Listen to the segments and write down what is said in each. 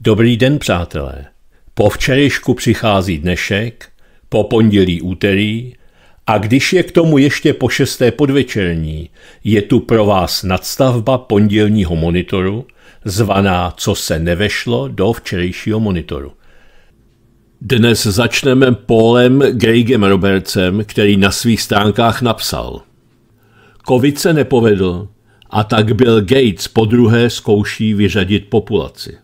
Dobrý den, přátelé. Po včerejšku přichází dnešek, po pondělí úterý a když je k tomu ještě po šesté podvečerní, je tu pro vás nadstavba pondělního monitoru, zvaná Co se nevešlo do včerejšího monitoru. Dnes začneme Polem Gregem Robertsem, který na svých stránkách napsal. Covid se nepovedl a tak Bill Gates po druhé zkouší vyřadit populaci.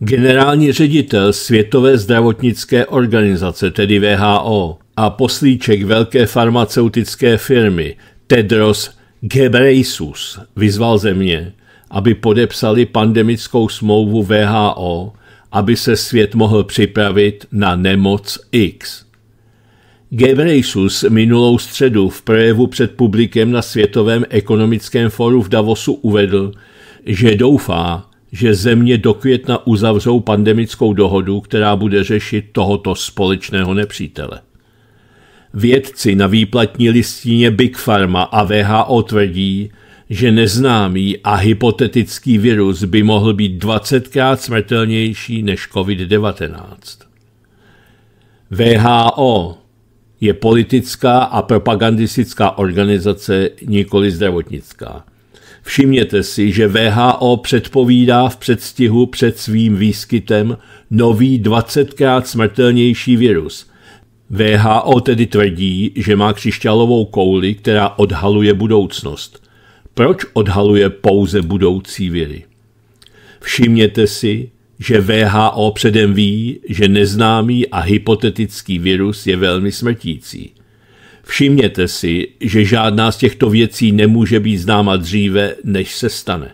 Generální ředitel Světové zdravotnické organizace, tedy VHO, a poslíček velké farmaceutické firmy Tedros Ghebreyesus vyzval země, aby podepsali pandemickou smlouvu VHO, aby se svět mohl připravit na nemoc X. Ghebreyesus minulou středu v projevu před publikem na Světovém ekonomickém fóru v Davosu uvedl, že doufá, že země do května uzavřou pandemickou dohodu, která bude řešit tohoto společného nepřítele. Vědci na výplatní listině Big Pharma a VHO tvrdí, že neznámý a hypotetický virus by mohl být 20krát smrtelnější než COVID-19. VHO je politická a propagandistická organizace, nikoli zdravotnická. Všimněte si, že VHO předpovídá v předstihu před svým výskytem nový 20krát smrtelnější virus. VHO tedy tvrdí, že má křišťálovou kouli, která odhaluje budoucnost. Proč odhaluje pouze budoucí viry? Všimněte si, že VHO předem ví, že neznámý a hypotetický virus je velmi smrtící. Všimněte si, že žádná z těchto věcí nemůže být známa dříve, než se stane.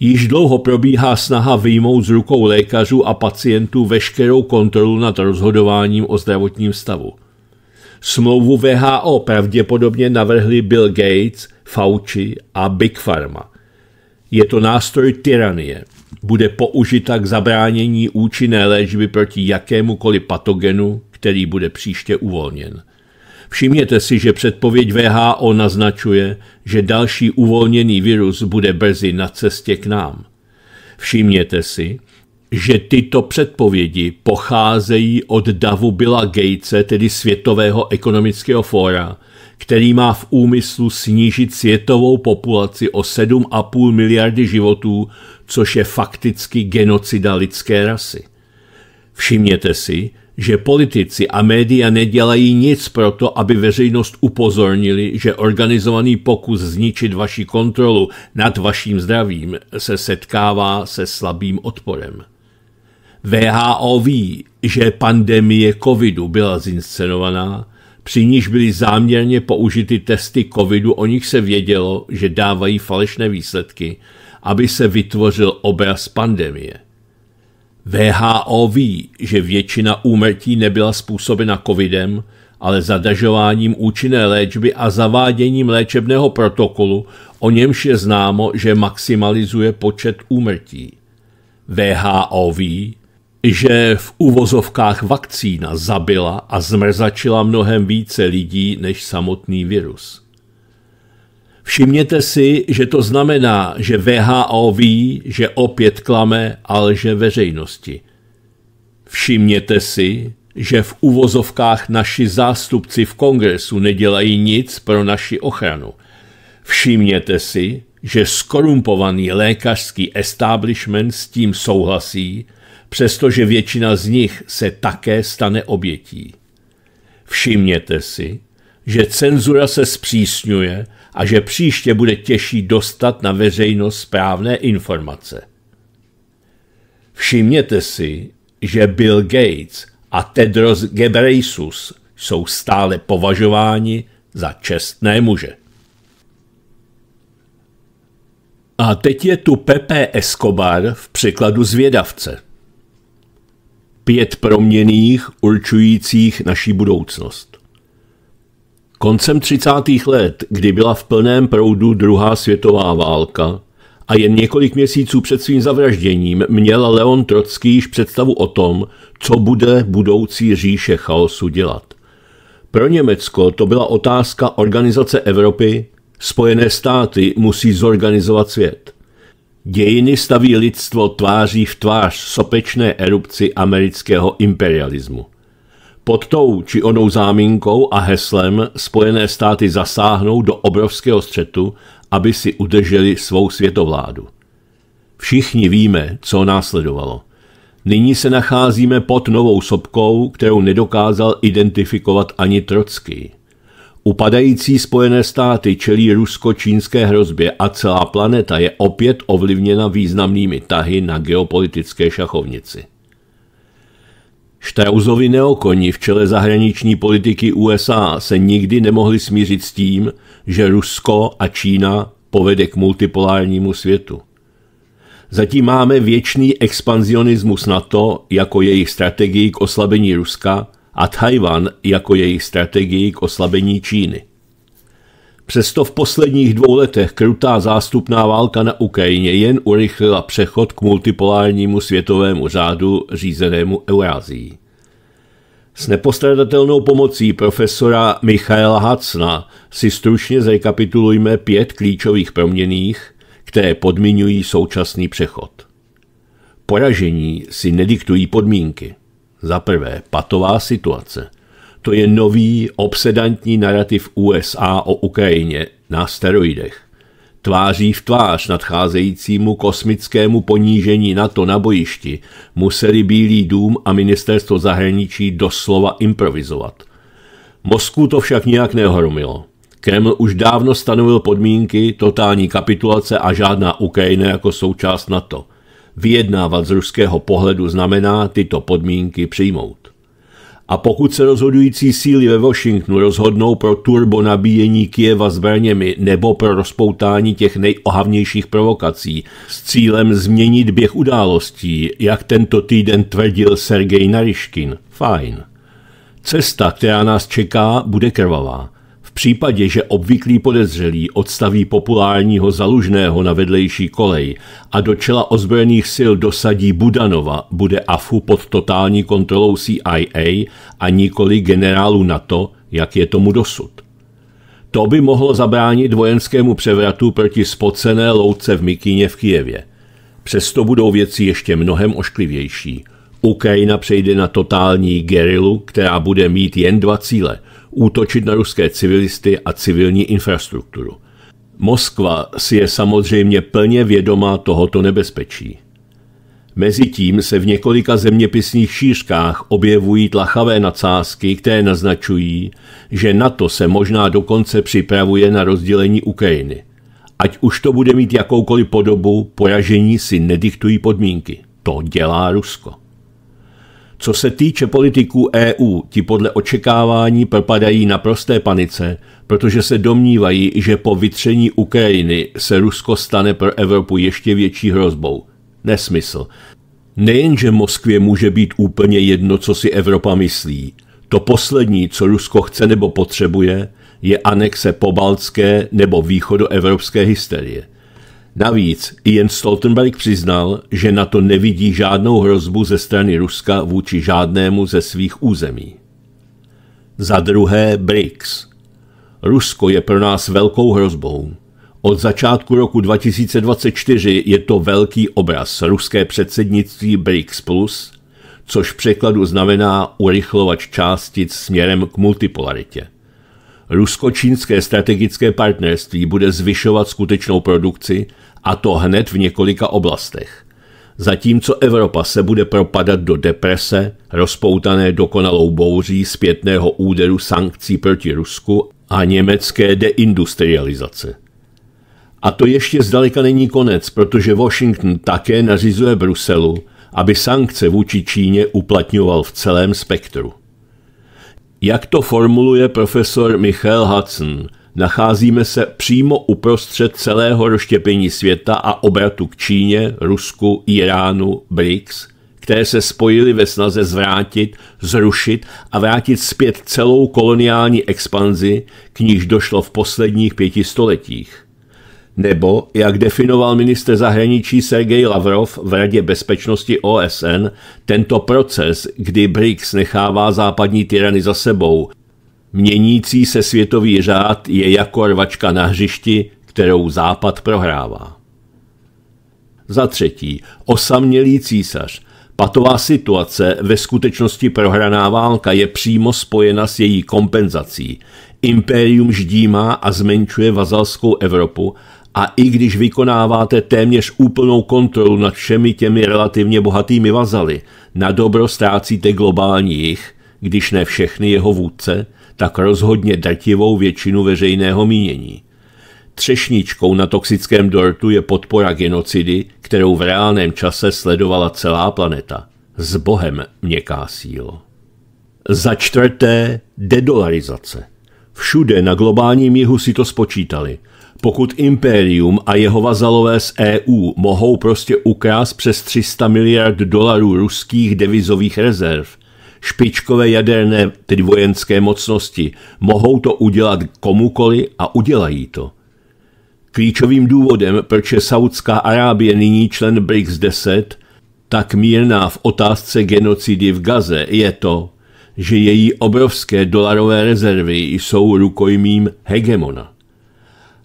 Již dlouho probíhá snaha vyjmout z rukou lékařů a pacientů veškerou kontrolu nad rozhodováním o zdravotním stavu. Smlouvu VHO pravděpodobně navrhli Bill Gates, Fauci a Big Pharma. Je to nástroj tyranie. Bude použita k zabránění účinné léčby proti jakémukoliv patogenu, který bude příště uvolněn. Všimněte si, že předpověď VHO naznačuje, že další uvolněný virus bude brzy na cestě k nám. Všimněte si, že tyto předpovědi pocházejí od davu Billa Gatese, tedy Světového ekonomického fóra, který má v úmyslu snížit světovou populaci o 7,5 miliardy životů, což je fakticky genocida lidské rasy. Všimněte si, že politici a média nedělají nic pro to, aby veřejnost upozornili, že organizovaný pokus zničit vaši kontrolu nad vaším zdravím se setkává se slabým odporem. VHO ví, že pandemie covidu byla zinscenovaná, při níž byly záměrně použity testy covidu, o nich se vědělo, že dávají falešné výsledky, aby se vytvořil obraz pandemie – VHO ví, že většina úmrtí nebyla způsobena covidem, ale zadažováním účinné léčby a zaváděním léčebného protokolu, o němž je známo, že maximalizuje počet úmrtí. VHO ví, že v uvozovkách vakcína zabila a zmrzačila mnohem více lidí než samotný virus. Všimněte si, že to znamená, že VHO ví, že opět klame a lže veřejnosti. Všimněte si, že v uvozovkách naši zástupci v kongresu nedělají nic pro naši ochranu. Všimněte si, že skorumpovaný lékařský establishment s tím souhlasí, přestože většina z nich se také stane obětí. Všimněte si, že cenzura se zpřísňuje a že příště bude těžší dostat na veřejnost správné informace. Všimněte si, že Bill Gates a Tedros Gebreisus jsou stále považováni za čestné muže. A teď je tu Pepe Escobar v překladu zvědavce. Pět proměných určujících naší budoucnost. Koncem 30. let, kdy byla v plném proudu druhá světová válka a jen několik měsíců před svým zavražděním měl Leon Trotský již představu o tom, co bude budoucí říše chaosu dělat. Pro Německo to byla otázka organizace Evropy, Spojené státy musí zorganizovat svět. Dějiny staví lidstvo tváří v tvář sopečné erupci amerického imperialismu. Pod tou či onou záminkou a heslem Spojené státy zasáhnou do obrovského střetu, aby si udrželi svou světovládu. Všichni víme, co následovalo. Nyní se nacházíme pod novou sopkou, kterou nedokázal identifikovat ani Trocký. Upadající Spojené státy čelí rusko-čínské hrozbě a celá planeta je opět ovlivněna významnými tahy na geopolitické šachovnici. Štrauzovi neokoni v čele zahraniční politiky USA se nikdy nemohli smířit s tím, že Rusko a Čína povede k multipolárnímu světu. Zatím máme věčný expanzionismus NATO jako jejich strategii k oslabení Ruska a Tajvan jako jejich strategii k oslabení Číny. Přesto v posledních dvou letech krutá zástupná válka na Ukrajině jen urychlila přechod k multipolárnímu světovému řádu řízenému Eurázií. S nepostradatelnou pomocí profesora Michaela Hacna si stručně zrekapitulujme pět klíčových proměných, které podmiňují současný přechod. Poražení si nediktují podmínky. Za prvé, patová situace – to je nový obsedantní narrativ USA o Ukrajině na steroidech. Tváří v tvář nadcházejícímu kosmickému ponížení NATO na bojišti museli Bílý dům a ministerstvo zahraničí doslova improvizovat. Moskvu to však nijak nehromilo. Kreml už dávno stanovil podmínky totální kapitulace a žádná Ukrajina jako součást NATO. Vyjednávat z ruského pohledu znamená tyto podmínky přijmout. A pokud se rozhodující síly ve Washingtonu rozhodnou pro turbo nabíjení Kieva zbraněmi nebo pro rozpoutání těch nejohavnějších provokací s cílem změnit běh událostí, jak tento týden tvrdil Sergej Nariškin, fajn. Cesta, která nás čeká, bude krvavá případě, že obvyklý podezřelý odstaví populárního zalužného na vedlejší kolej a do čela ozbrojených sil dosadí Budanova, bude AFU pod totální kontrolou CIA a nikoli generálu NATO, jak je tomu dosud. To by mohlo zabránit vojenskému převratu proti spocené louce v Mikině v Kijevě. Přesto budou věci ještě mnohem ošklivější. Ukrajina přejde na totální gerilu, která bude mít jen dva cíle – útočit na ruské civilisty a civilní infrastrukturu. Moskva si je samozřejmě plně vědomá tohoto nebezpečí. Mezitím se v několika zeměpisných šířkách objevují tlachavé nadsázky, které naznačují, že NATO se možná dokonce připravuje na rozdělení Ukrajiny. Ať už to bude mít jakoukoliv podobu, poražení si nediktují podmínky. To dělá Rusko. Co se týče politiků EU, ti podle očekávání propadají na prosté panice, protože se domnívají, že po vytření Ukrajiny se Rusko stane pro Evropu ještě větší hrozbou. Nesmysl. Nejenže Moskvě může být úplně jedno, co si Evropa myslí. To poslední, co Rusko chce nebo potřebuje, je anexe pobaltské nebo východoevropské hysterie. Navíc Ian Stoltenberg přiznal, že na to nevidí žádnou hrozbu ze strany Ruska vůči žádnému ze svých území. Za druhé BRICS. Rusko je pro nás velkou hrozbou. Od začátku roku 2024 je to velký obraz ruské předsednictví BRICS+, plus, což v překladu znamená urychlovač částic směrem k multipolaritě. Rusko-čínské strategické partnerství bude zvyšovat skutečnou produkci a to hned v několika oblastech. Zatímco Evropa se bude propadat do deprese, rozpoutané dokonalou bouří zpětného úderu sankcí proti Rusku a německé deindustrializace. A to ještě zdaleka není konec, protože Washington také nařizuje Bruselu, aby sankce vůči Číně uplatňoval v celém spektru. Jak to formuluje profesor Michael Hudson – nacházíme se přímo uprostřed celého rozštěpení světa a obratu k Číně, Rusku, Iránu, BRICS, které se spojily ve snaze zvrátit, zrušit a vrátit zpět celou koloniální expanzi, k níž došlo v posledních pěti stoletích. Nebo, jak definoval minister zahraničí Sergej Lavrov v Radě bezpečnosti OSN, tento proces, kdy BRICS nechává západní tyrany za sebou Měnící se světový řád je jako rvačka na hřišti, kterou Západ prohrává. Za třetí, osamělý císař. Patová situace, ve skutečnosti prohraná válka, je přímo spojena s její kompenzací. Impérium ždímá a zmenšuje vazalskou Evropu a i když vykonáváte téměř úplnou kontrolu nad všemi těmi relativně bohatými vazaly, na dobro ztrácíte globální jich, když ne všechny jeho vůdce – tak rozhodně drtivou většinu veřejného mínění. Třešničkou na toxickém dortu je podpora genocidy, kterou v reálném čase sledovala celá planeta. S Bohem měkká sílo. Za čtvrté, dedolarizace. Všude na globálním jihu si to spočítali. Pokud impérium a jeho vazalové z EU mohou prostě ukrást přes 300 miliard dolarů ruských devizových rezerv, špičkové jaderné, tedy vojenské mocnosti. Mohou to udělat komukoli a udělají to. Klíčovým důvodem, proč je Saudská Arábie nyní člen BRICS 10 tak mírná v otázce genocidy v Gaze, je to, že její obrovské dolarové rezervy jsou rukojmím hegemona.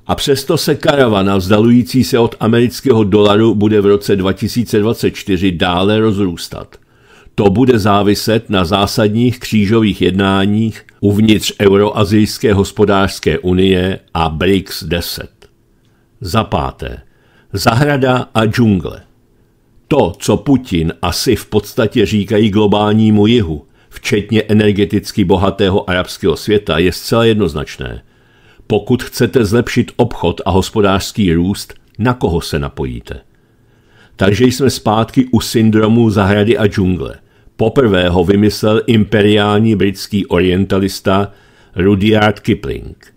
A přesto se karavana vzdalující se od amerického dolaru bude v roce 2024 dále rozrůstat. To bude záviset na zásadních křížových jednáních uvnitř Euroazijské hospodářské unie a BRICS 10. Za páté. Zahrada a džungle. To, co Putin asi v podstatě říkají globálnímu jihu, včetně energeticky bohatého arabského světa, je zcela jednoznačné. Pokud chcete zlepšit obchod a hospodářský růst, na koho se napojíte? Takže jsme zpátky u syndromu zahrady a džungle. Poprvé ho vymyslel imperiální britský orientalista Rudyard Kipling.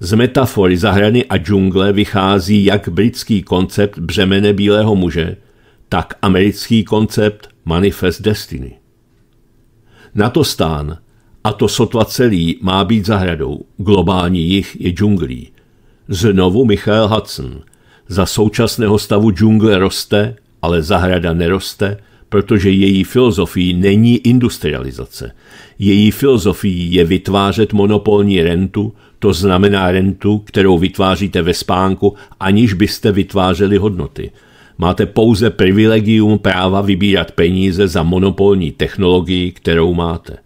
Z metafory zahrany a džungle vychází jak britský koncept břemene bílého muže, tak americký koncept Manifest Destiny. Na to stán, a to sotva celý, má být zahradou, globální jich je džunglí. Znovu Michael Hudson. Za současného stavu džungle roste, ale zahrada neroste – protože její filozofií není industrializace. Její filozofií je vytvářet monopolní rentu, to znamená rentu, kterou vytváříte ve spánku, aniž byste vytvářeli hodnoty. Máte pouze privilegium práva vybírat peníze za monopolní technologii, kterou máte.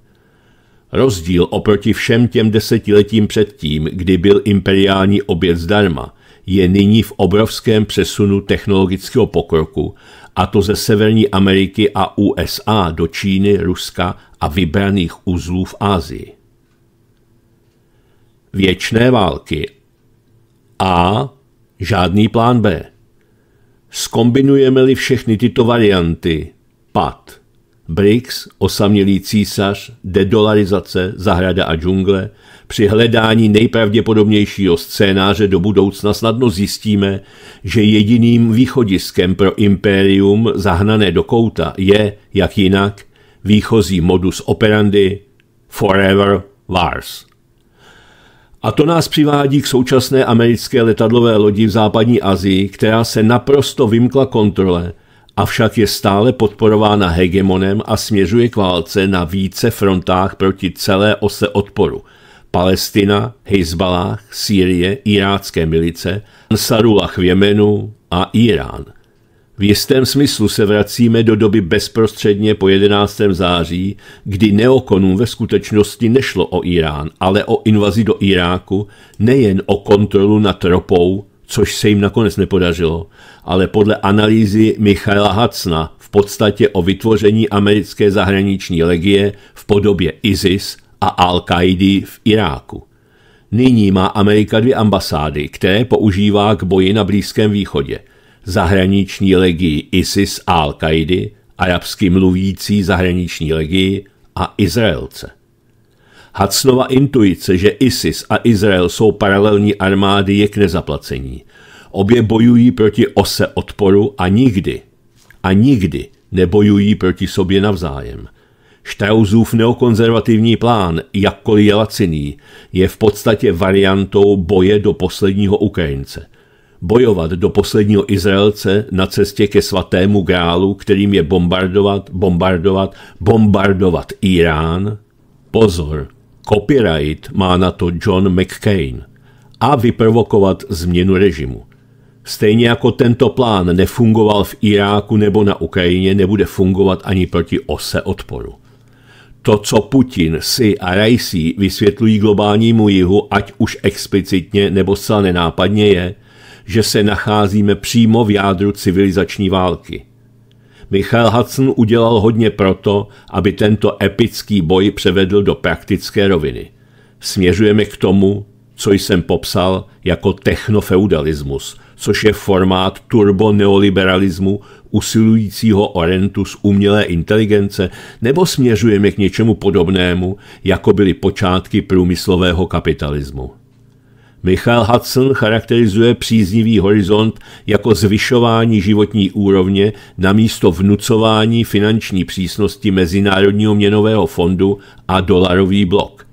Rozdíl oproti všem těm desetiletím předtím, kdy byl imperiální oběd zdarma, je nyní v obrovském přesunu technologického pokroku a to ze Severní Ameriky a USA do Číny, Ruska a vybraných uzlů v Ázii. Věčné války a žádný plán B. Skombinujeme-li všechny tyto varianty, pad, BRICS, osamělý císař, dedolarizace, zahrada a džungle – při hledání nejpravděpodobnějšího scénáře do budoucna snadno zjistíme, že jediným východiskem pro impérium zahnané do kouta je, jak jinak, výchozí modus operandi Forever Wars. A to nás přivádí k současné americké letadlové lodi v západní Asii, která se naprosto vymkla kontrole, avšak je stále podporována hegemonem a směřuje k válce na více frontách proti celé ose odporu – Palestina, Hezbalah, Sýrie, irácké milice, Ansarullah v Jemenu a Irán. V jistém smyslu se vracíme do doby bezprostředně po 11. září, kdy neokonům ve skutečnosti nešlo o Irán, ale o invazi do Iráku, nejen o kontrolu nad ropou, což se jim nakonec nepodařilo, ale podle analýzy Michaela Hacna v podstatě o vytvoření americké zahraniční legie v podobě ISIS – a al qaidi v Iráku. Nyní má Amerika dvě ambasády, které používá k boji na Blízkém východě. Zahraniční legii ISIS a al qaidi arabsky mluvící zahraniční legii a Izraelce. Hudsonova intuice, že ISIS a Izrael jsou paralelní armády, je k nezaplacení. Obě bojují proti ose odporu a nikdy, a nikdy nebojují proti sobě navzájem. Štrauzův neokonzervativní plán, jakkoliv je laciný, je v podstatě variantou boje do posledního Ukrajince. Bojovat do posledního Izraelce na cestě ke svatému grálu, kterým je bombardovat, bombardovat, bombardovat Irán. Pozor, copyright má na to John McCain. A vyprovokovat změnu režimu. Stejně jako tento plán nefungoval v Iráku nebo na Ukrajině, nebude fungovat ani proti ose odporu. To, co Putin, si a Rajsí vysvětlují globálnímu jihu, ať už explicitně nebo zcela nenápadně je, že se nacházíme přímo v jádru civilizační války. Michal Hudson udělal hodně proto, aby tento epický boj převedl do praktické roviny. Směřujeme k tomu, co jsem popsal jako technofeudalismus, což je formát turbo neoliberalismu usilujícího o rentu z umělé inteligence, nebo směřujeme k něčemu podobnému, jako byly počátky průmyslového kapitalismu. Michael Hudson charakterizuje příznivý horizont jako zvyšování životní úrovně na místo vnucování finanční přísnosti Mezinárodního měnového fondu a dolarový blok.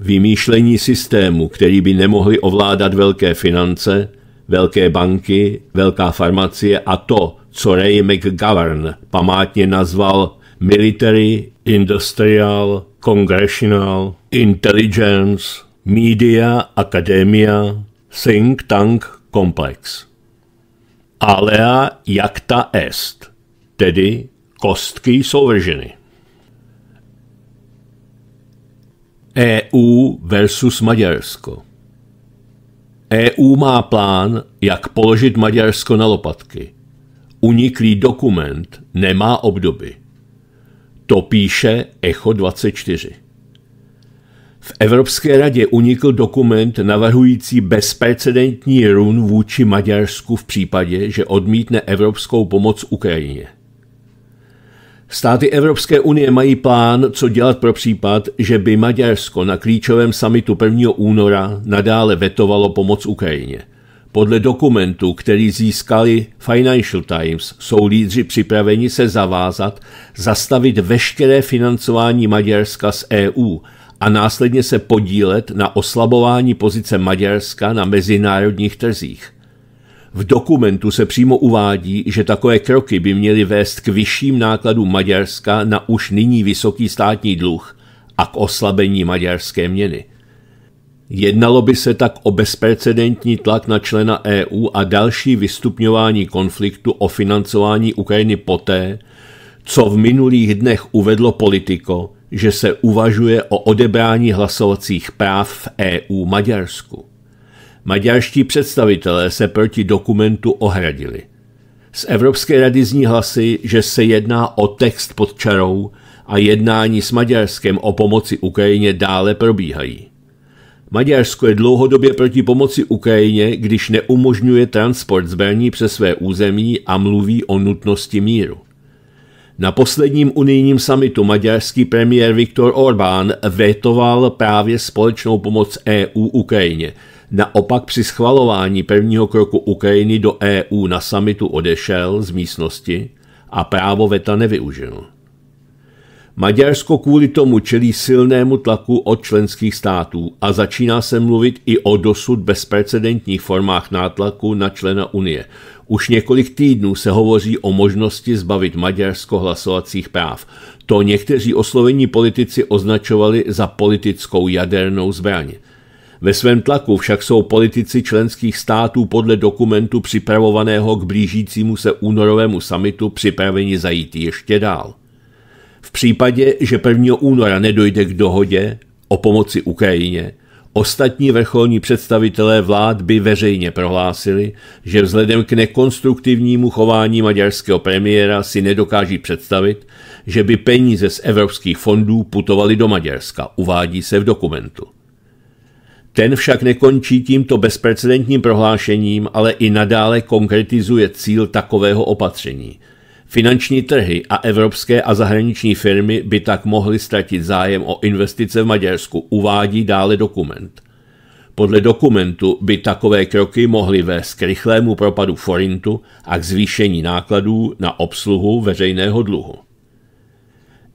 Vymýšlení systému, který by nemohli ovládat velké finance – velké banky, velká farmacie a to, co Ray McGovern památně nazval Military, Industrial, Congressional, Intelligence, Media, Academia, Think Tank Complex. Alea jakta est, tedy kostky jsou vrženy. EU versus Maďarsko. EU má plán, jak položit Maďarsko na lopatky. Uniklý dokument nemá obdoby. To píše Echo 24. V Evropské radě unikl dokument navrhující bezprecedentní run vůči Maďarsku v případě, že odmítne evropskou pomoc Ukrajině. Státy Evropské unie mají plán, co dělat pro případ, že by Maďarsko na klíčovém samitu 1. února nadále vetovalo pomoc Ukrajině. Podle dokumentu, který získali Financial Times, jsou lídři připraveni se zavázat zastavit veškeré financování Maďarska z EU a následně se podílet na oslabování pozice Maďarska na mezinárodních trzích. V dokumentu se přímo uvádí, že takové kroky by měly vést k vyšším nákladům Maďarska na už nyní vysoký státní dluh a k oslabení maďarské měny. Jednalo by se tak o bezprecedentní tlak na člena EU a další vystupňování konfliktu o financování Ukrajiny poté, co v minulých dnech uvedlo politiko, že se uvažuje o odebrání hlasovacích práv v EU Maďarsku. Maďarští představitelé se proti dokumentu ohradili. Z Evropské rady zní hlasy, že se jedná o text pod čarou a jednání s Maďarskem o pomoci Ukrajině dále probíhají. Maďarsko je dlouhodobě proti pomoci Ukrajině, když neumožňuje transport zbraní přes své území a mluví o nutnosti míru. Na posledním unijním samitu maďarský premiér Viktor Orbán vetoval právě společnou pomoc EU Ukrajině – Naopak při schvalování prvního kroku Ukrajiny do EU na samitu odešel z místnosti a právo VETA nevyužil. Maďarsko kvůli tomu čelí silnému tlaku od členských států a začíná se mluvit i o dosud bezprecedentních formách nátlaku na člena Unie. Už několik týdnů se hovoří o možnosti zbavit Maďarsko hlasovacích práv. To někteří oslovení politici označovali za politickou jadernou zbraně. Ve svém tlaku však jsou politici členských států podle dokumentu připravovaného k blížícímu se únorovému samitu připraveni zajít ještě dál. V případě, že 1. února nedojde k dohodě o pomoci Ukrajině, Ostatní vrcholní představitelé vlád by veřejně prohlásili, že vzhledem k nekonstruktivnímu chování maďarského premiéra si nedokáží představit, že by peníze z evropských fondů putovaly do Maďarska, uvádí se v dokumentu. Ten však nekončí tímto bezprecedentním prohlášením, ale i nadále konkretizuje cíl takového opatření. Finanční trhy a evropské a zahraniční firmy by tak mohly ztratit zájem o investice v Maďarsku, uvádí dále dokument. Podle dokumentu by takové kroky mohly vést k rychlému propadu forintu a k zvýšení nákladů na obsluhu veřejného dluhu.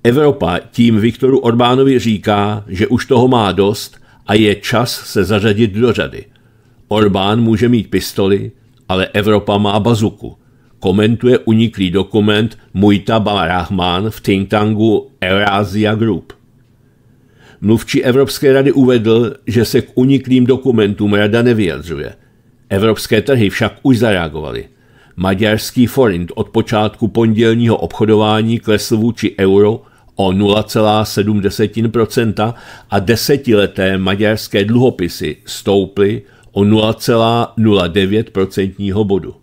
Evropa tím Viktoru Orbánovi říká, že už toho má dost a je čas se zařadit do řady. Orbán může mít pistoli, ale Evropa má bazuku. Komentuje uniklý dokument Mujta Rahman v think tanku Eurasia Group. Mluvčí Evropské rady uvedl, že se k uniklým dokumentům rada nevyjadřuje. Evropské trhy však už zareagovaly. Maďarský forint od počátku pondělního obchodování klesl vůči euro o 0,7% a desetileté maďarské dluhopisy stouply o 0,09% bodu.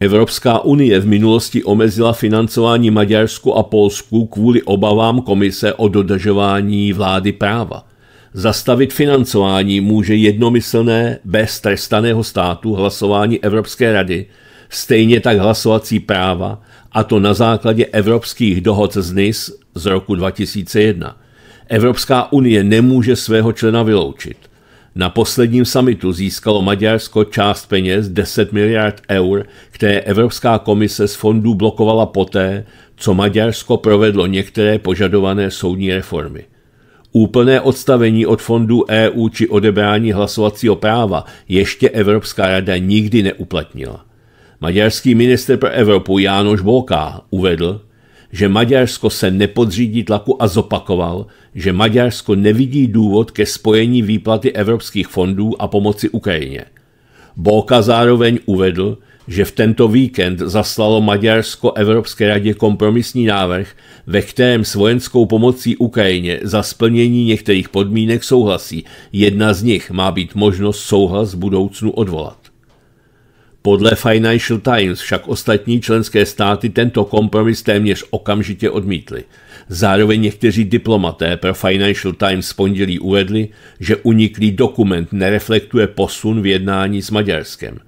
Evropská unie v minulosti omezila financování Maďarsku a Polsku kvůli obavám komise o dodržování vlády práva. Zastavit financování může jednomyslné bez trestaného státu hlasování Evropské rady, stejně tak hlasovací práva, a to na základě evropských dohod z NIS z roku 2001. Evropská unie nemůže svého člena vyloučit. Na posledním samitu získalo Maďarsko část peněz 10 miliard eur, které Evropská komise z fondů blokovala poté, co Maďarsko provedlo některé požadované soudní reformy. Úplné odstavení od fondů EU či odebrání hlasovacího práva ještě Evropská rada nikdy neuplatnila. Maďarský minister pro Evropu János Bóká uvedl, že Maďarsko se nepodřídí tlaku a zopakoval, že Maďarsko nevidí důvod ke spojení výplaty evropských fondů a pomoci Ukrajině. Bóka zároveň uvedl, že v tento víkend zaslalo Maďarsko Evropské radě kompromisní návrh, ve kterém s vojenskou pomocí Ukrajině za splnění některých podmínek souhlasí. Jedna z nich má být možnost souhlas v budoucnu odvolat. Podle Financial Times však ostatní členské státy tento kompromis téměř okamžitě odmítly. Zároveň někteří diplomaté pro Financial Times v pondělí uvedli, že uniklý dokument nereflektuje posun v jednání s Maďarskem.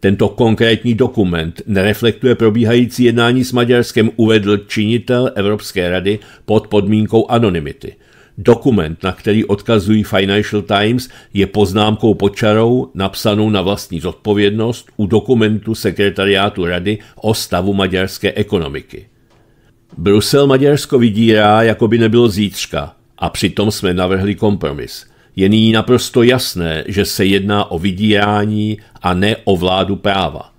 Tento konkrétní dokument nereflektuje probíhající jednání s Maďarskem, uvedl činitel Evropské rady pod podmínkou anonymity – Dokument, na který odkazují Financial Times, je poznámkou pod čarou napsanou na vlastní zodpovědnost u dokumentu sekretariátu rady o stavu maďarské ekonomiky. Brusel Maďarsko vydírá, jako by nebylo zítřka, a přitom jsme navrhli kompromis. Je nyní naprosto jasné, že se jedná o vydírání a ne o vládu práva.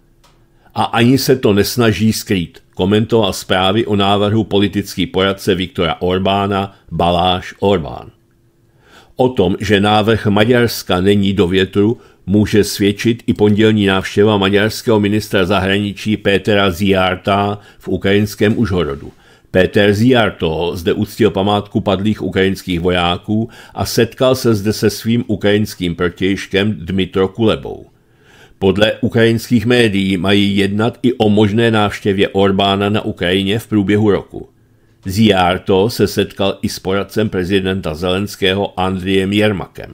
A ani se to nesnaží skrýt komentoval zprávy o návrhu politický poradce Viktora Orbána Baláš Orbán. O tom, že návrh Maďarska není do větru, může svědčit i pondělní návštěva maďarského ministra zahraničí Pétera Ziarta v ukrajinském Užhorodu. Péter Ziarto zde uctil památku padlých ukrajinských vojáků a setkal se zde se svým ukrajinským protějškem Dmitro Kulebou. Podle ukrajinských médií mají jednat i o možné návštěvě Orbána na Ukrajině v průběhu roku. Ziarto se setkal i s poradcem prezidenta Zelenského Andriem Jermakem.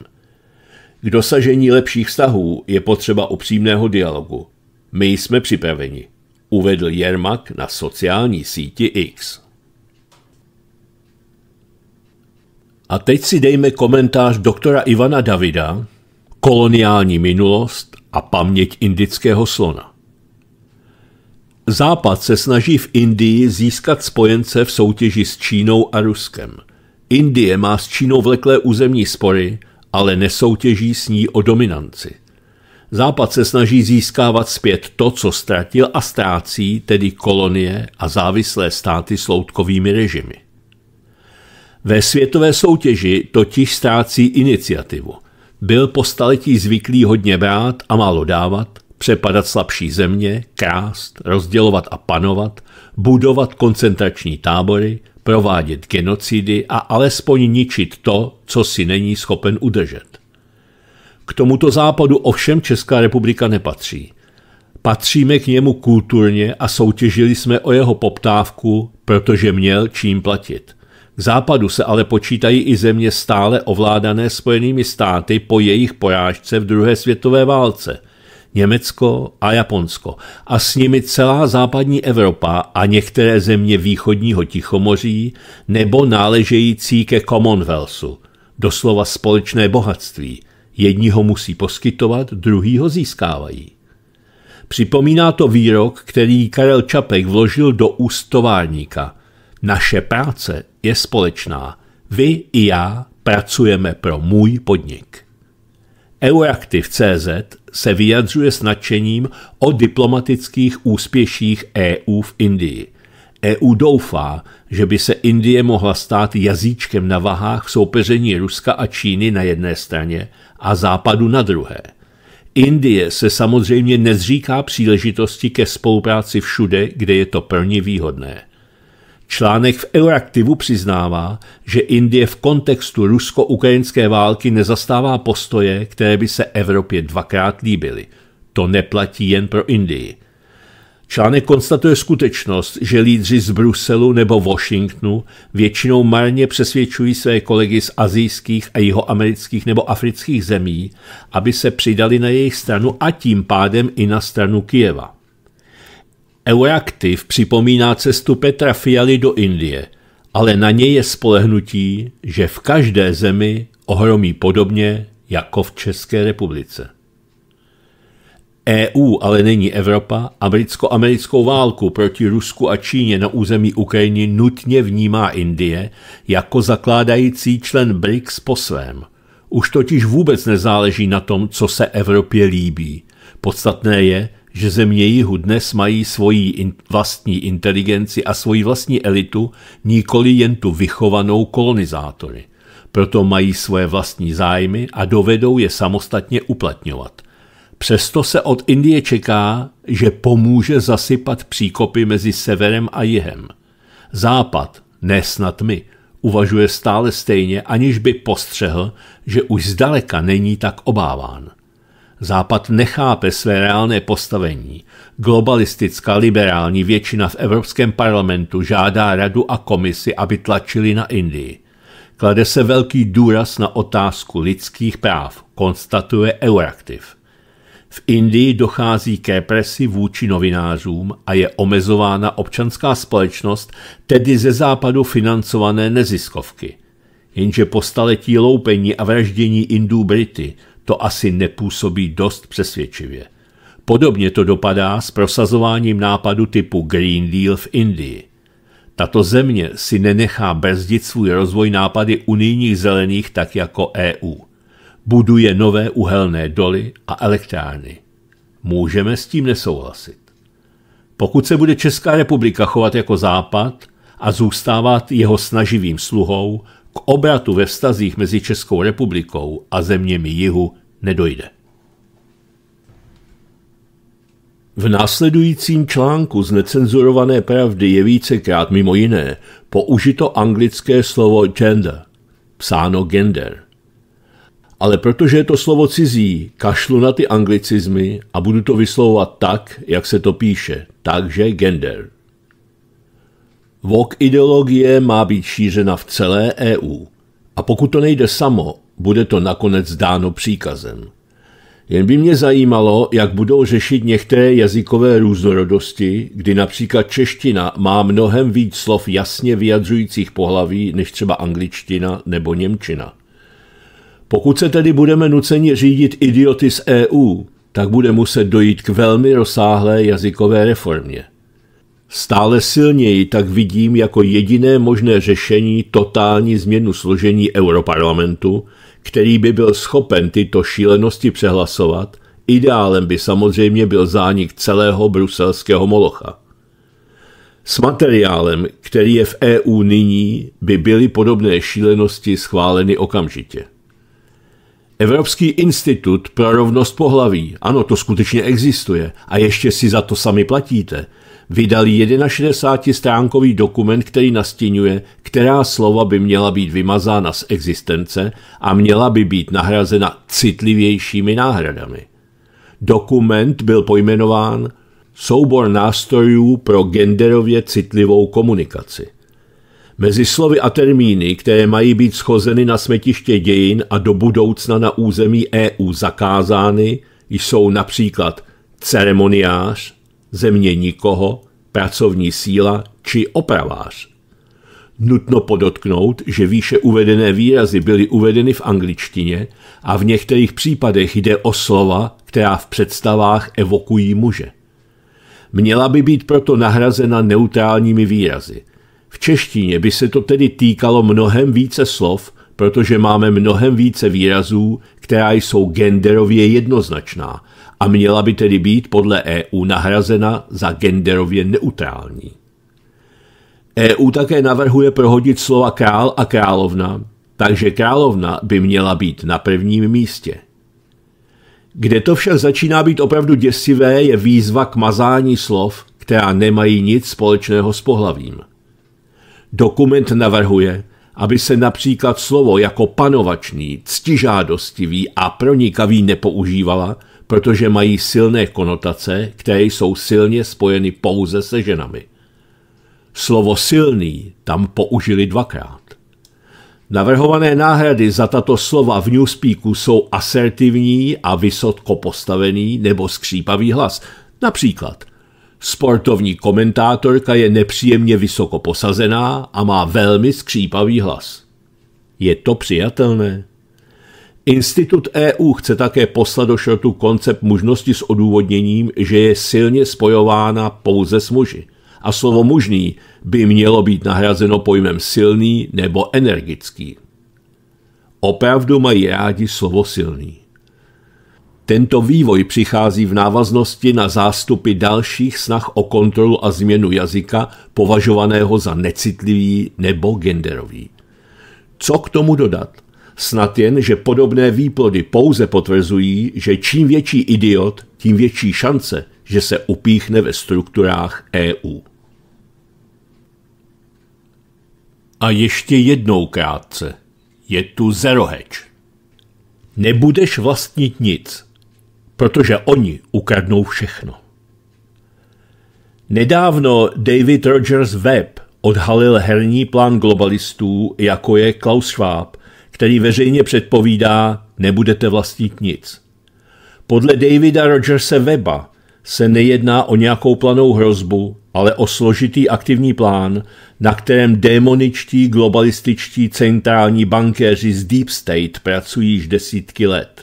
K dosažení lepších vztahů je potřeba upřímného dialogu. My jsme připraveni, uvedl Jermak na sociální síti X. A teď si dejme komentář doktora Ivana Davida, koloniální minulost a paměť indického slona. Západ se snaží v Indii získat spojence v soutěži s Čínou a Ruskem. Indie má s Čínou vleklé územní spory, ale nesoutěží s ní o dominanci. Západ se snaží získávat zpět to, co ztratil a ztrácí, tedy kolonie a závislé státy s loutkovými režimy. Ve světové soutěži totiž ztrácí iniciativu – byl po staletí zvyklý hodně brát a málo dávat, přepadat slabší země, krást, rozdělovat a panovat, budovat koncentrační tábory, provádět genocidy a alespoň ničit to, co si není schopen udržet. K tomuto západu ovšem Česká republika nepatří. Patříme k němu kulturně a soutěžili jsme o jeho poptávku, protože měl čím platit západu se ale počítají i země stále ovládané Spojenými státy po jejich porážce v druhé světové válce. Německo a Japonsko. A s nimi celá západní Evropa a některé země východního Tichomoří nebo náležející ke Commonwealthu. Doslova společné bohatství. Jedni ho musí poskytovat, druhý ho získávají. Připomíná to výrok, který Karel Čapek vložil do úst továrníka – naše práce je společná. Vy i já pracujeme pro můj podnik. Euraktiv.cz se vyjadřuje s nadšením o diplomatických úspěších EU v Indii. EU doufá, že by se Indie mohla stát jazyčkem na vahách v soupeření Ruska a Číny na jedné straně a Západu na druhé. Indie se samozřejmě nezříká příležitosti ke spolupráci všude, kde je to pro ně výhodné. Článek v Euraktivu přiznává, že Indie v kontextu rusko-ukrajinské války nezastává postoje, které by se Evropě dvakrát líbily. To neplatí jen pro Indii. Článek konstatuje skutečnost, že lídři z Bruselu nebo Washingtonu většinou marně přesvědčují své kolegy z azijských a jihoamerických nebo afrických zemí, aby se přidali na jejich stranu a tím pádem i na stranu Kijeva. Euraktiv připomíná cestu Petra Fialy do Indie, ale na něj je spolehnutí, že v každé zemi ohromí podobně jako v České republice. EU ale není Evropa, americko-americkou válku proti Rusku a Číně na území Ukrajiny nutně vnímá Indie jako zakládající člen BRICS po svém. Už totiž vůbec nezáleží na tom, co se Evropě líbí. Podstatné je, že země jihu dnes mají svoji in, vlastní inteligenci a svoji vlastní elitu, nikoli jen tu vychovanou kolonizátory. Proto mají svoje vlastní zájmy a dovedou je samostatně uplatňovat. Přesto se od Indie čeká, že pomůže zasypat příkopy mezi severem a jihem. Západ, ne snad my, uvažuje stále stejně, aniž by postřehl, že už zdaleka není tak obáván. Západ nechápe své reálné postavení. Globalistická liberální většina v Evropském parlamentu žádá radu a komisi, aby tlačili na Indii. Klade se velký důraz na otázku lidských práv, konstatuje Euraktiv. V Indii dochází k represi vůči novinářům a je omezována občanská společnost, tedy ze západu financované neziskovky. Jenže po staletí loupení a vraždění Indů Brity – to asi nepůsobí dost přesvědčivě. Podobně to dopadá s prosazováním nápadu typu Green Deal v Indii. Tato země si nenechá brzdit svůj rozvoj nápady unijních zelených tak jako EU. Buduje nové uhelné doly a elektrárny. Můžeme s tím nesouhlasit. Pokud se bude Česká republika chovat jako západ a zůstávat jeho snaživým sluhou, k obratu ve vztazích mezi Českou republikou a zeměmi jihu nedojde. V následujícím článku z necenzurované pravdy je vícekrát mimo jiné použito anglické slovo gender, psáno gender. Ale protože je to slovo cizí, kašlu na ty anglicizmy a budu to vyslovovat tak, jak se to píše, takže gender. Vok ideologie má být šířena v celé EU. A pokud to nejde samo, bude to nakonec dáno příkazem. Jen by mě zajímalo, jak budou řešit některé jazykové různorodosti, kdy například čeština má mnohem víc slov jasně vyjadřujících pohlaví než třeba angličtina nebo němčina. Pokud se tedy budeme nuceni řídit idioty z EU, tak bude muset dojít k velmi rozsáhlé jazykové reformě. Stále silněji tak vidím jako jediné možné řešení totální změnu složení europarlamentu, který by byl schopen tyto šílenosti přehlasovat, ideálem by samozřejmě byl zánik celého bruselského molocha. S materiálem, který je v EU nyní, by byly podobné šílenosti schváleny okamžitě. Evropský institut pro rovnost pohlaví, ano, to skutečně existuje a ještě si za to sami platíte – vydali 61-stránkový dokument, který nastínuje, která slova by měla být vymazána z existence a měla by být nahrazena citlivějšími náhradami. Dokument byl pojmenován Soubor nástrojů pro genderově citlivou komunikaci. Mezi slovy a termíny, které mají být schozeny na smetiště dějin a do budoucna na území EU zakázány, jsou například ceremoniář, země nikoho, pracovní síla či opravář. Nutno podotknout, že výše uvedené výrazy byly uvedeny v angličtině a v některých případech jde o slova, která v představách evokují muže. Měla by být proto nahrazena neutrálními výrazy. V češtině by se to tedy týkalo mnohem více slov, protože máme mnohem více výrazů, která jsou genderově jednoznačná a měla by tedy být podle EU nahrazena za genderově neutrální. EU také navrhuje prohodit slova král a královna, takže královna by měla být na prvním místě. Kde to však začíná být opravdu děsivé, je výzva k mazání slov, která nemají nic společného s pohlavím. Dokument navrhuje, aby se například slovo jako panovačný, ctižádostivý a pronikavý nepoužívala, protože mají silné konotace, které jsou silně spojeny pouze se ženami. Slovo silný tam použili dvakrát. Navrhované náhrady za tato slova v newspeaku jsou asertivní a vysoko postavený nebo skřípavý hlas. Například sportovní komentátorka je nepříjemně vysoko posazená a má velmi skřípavý hlas. Je to přijatelné? Institut EU chce také poslat do šrotu koncept mužnosti s odůvodněním, že je silně spojována pouze s muži. A slovo mužný by mělo být nahrazeno pojmem silný nebo energický. Opravdu mají rádi slovo silný. Tento vývoj přichází v návaznosti na zástupy dalších snah o kontrolu a změnu jazyka považovaného za necitlivý nebo genderový. Co k tomu dodat? Snad jen, že podobné výplody pouze potvrzují, že čím větší idiot, tím větší šance, že se upíchne ve strukturách EU. A ještě jednou krátce. Je tu Zero Hedge. Nebudeš vlastnit nic, protože oni ukradnou všechno. Nedávno David Rogers Webb odhalil herní plán globalistů, jako je Klaus Schwab, který veřejně předpovídá, nebudete vlastnit nic. Podle Davida Rogerse Weba se nejedná o nějakou planou hrozbu, ale o složitý aktivní plán, na kterém démoničtí globalističtí centrální bankéři z Deep State pracují již desítky let.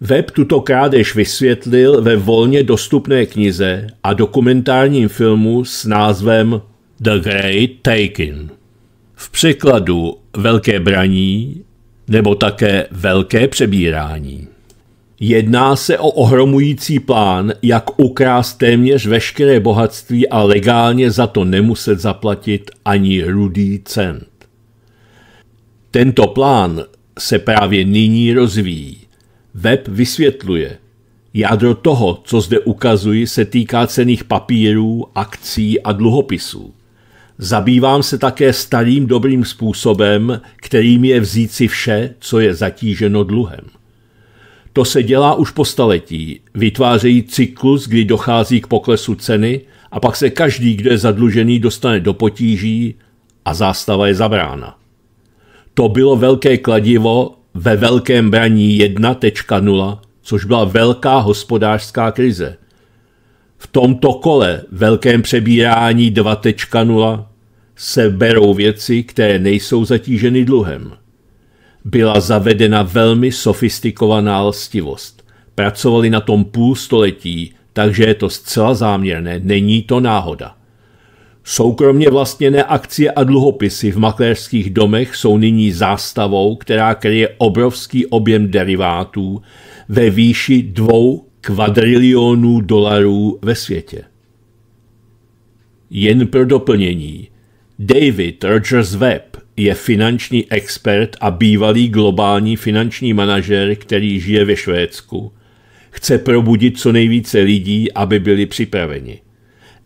Web tuto krádež vysvětlil ve volně dostupné knize a dokumentárním filmu s názvem The Great Taken. V překladu velké braní nebo také velké přebírání. Jedná se o ohromující plán, jak ukrást téměř veškeré bohatství a legálně za to nemuset zaplatit ani rudý cent. Tento plán se právě nyní rozvíjí. Web vysvětluje. Jádro toho, co zde ukazuji, se týká cených papírů, akcí a dluhopisů. Zabývám se také starým dobrým způsobem, kterým je vzít si vše, co je zatíženo dluhem. To se dělá už po staletí, vytvářejí cyklus, kdy dochází k poklesu ceny a pak se každý, kdo je zadlužený, dostane do potíží a zástava je zabrána. To bylo velké kladivo ve velkém braní 1.0, což byla velká hospodářská krize. V tomto kole velkém přebírání se berou věci, které nejsou zatíženy dluhem. Byla zavedena velmi sofistikovaná lstivost. Pracovali na tom půl století, takže je to zcela záměrné, není to náhoda. Soukromně vlastněné akcie a dluhopisy v makléřských domech jsou nyní zástavou, která kryje obrovský objem derivátů ve výši dvou kvadrilionů dolarů ve světě. Jen pro doplnění. David Rogers Webb je finanční expert a bývalý globální finanční manažer, který žije ve Švédsku. Chce probudit co nejvíce lidí, aby byli připraveni.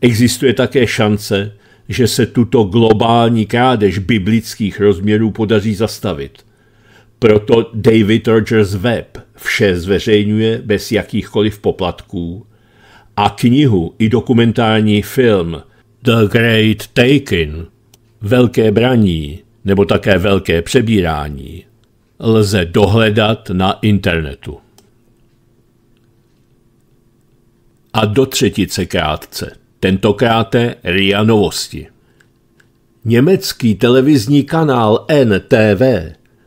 Existuje také šance, že se tuto globální krádež biblických rozměrů podaří zastavit. Proto David Rogers Webb vše zveřejňuje bez jakýchkoliv poplatků a knihu i dokumentární film The Great Taken velké braní nebo také velké přebírání lze dohledat na internetu. A do třetice krátce, tentokráte RIA novosti. Německý televizní kanál NTV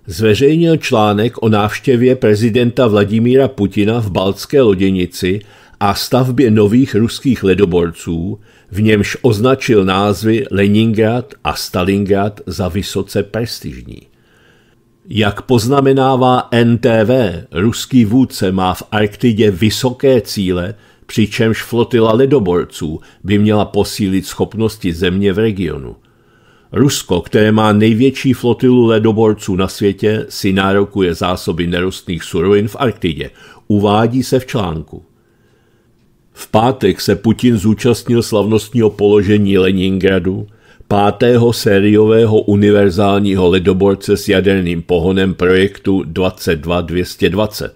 zveřejnil článek o návštěvě prezidenta Vladimíra Putina v Baltské loděnici a stavbě nových ruských ledoborců, v němž označil názvy Leningrad a Stalingrad za vysoce prestižní. Jak poznamenává NTV, ruský vůdce má v Arktidě vysoké cíle, přičemž flotila ledoborců by měla posílit schopnosti země v regionu. Rusko, které má největší flotilu ledoborců na světě, si nárokuje zásoby nerostných surovin v Arktidě. Uvádí se v článku. V pátek se Putin zúčastnil slavnostního položení Leningradu, pátého sériového univerzálního ledoborce s jaderným pohonem projektu 22220.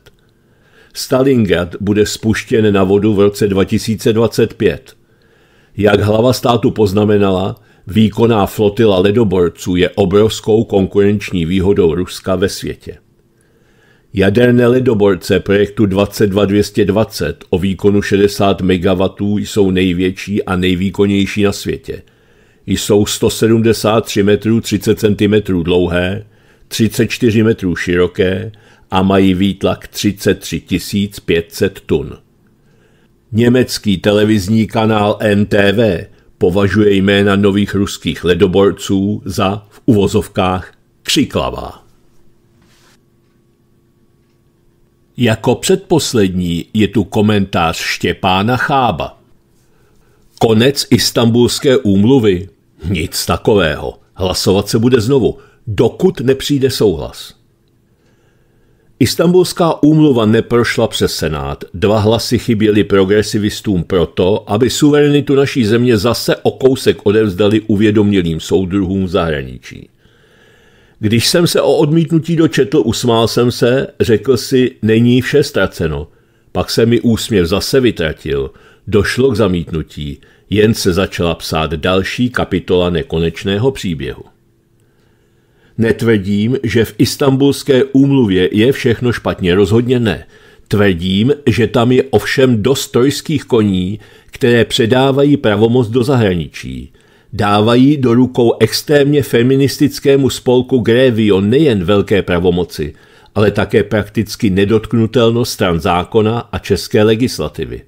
Stalingrad bude spuštěn na vodu v roce 2025. Jak hlava státu poznamenala, výkonná flotila ledoborců je obrovskou konkurenční výhodou Ruska ve světě. Jaderné ledoborce projektu 22220 o výkonu 60 MW jsou největší a nejvýkonnější na světě. Jsou 173 metrů 30 cm dlouhé, 34 metrů široké a mají výtlak 33 500 tun. Německý televizní kanál NTV považuje jména nových ruských ledoborců za, v uvozovkách, křiklavá. Jako předposlední je tu komentář Štěpána Chába. Konec istambulské úmluvy? Nic takového. Hlasovat se bude znovu, dokud nepřijde souhlas. Istanbulská úmluva neprošla přes Senát. Dva hlasy chyběly progresivistům proto, aby suverenitu naší země zase o kousek odevzdali uvědomělým soudruhům v zahraničí. Když jsem se o odmítnutí dočetl, usmál jsem se, řekl si, není vše ztraceno. Pak se mi úsměv zase vytratil. Došlo k zamítnutí, jen se začala psát další kapitola nekonečného příběhu. Netvrdím, že v istambulské úmluvě je všechno špatně, rozhodně ne. Tvrdím, že tam je ovšem dost trojských koní, které předávají pravomoc do zahraničí dávají do rukou extrémně feministickému spolku Grévio nejen velké pravomoci, ale také prakticky nedotknutelnost stran zákona a české legislativy.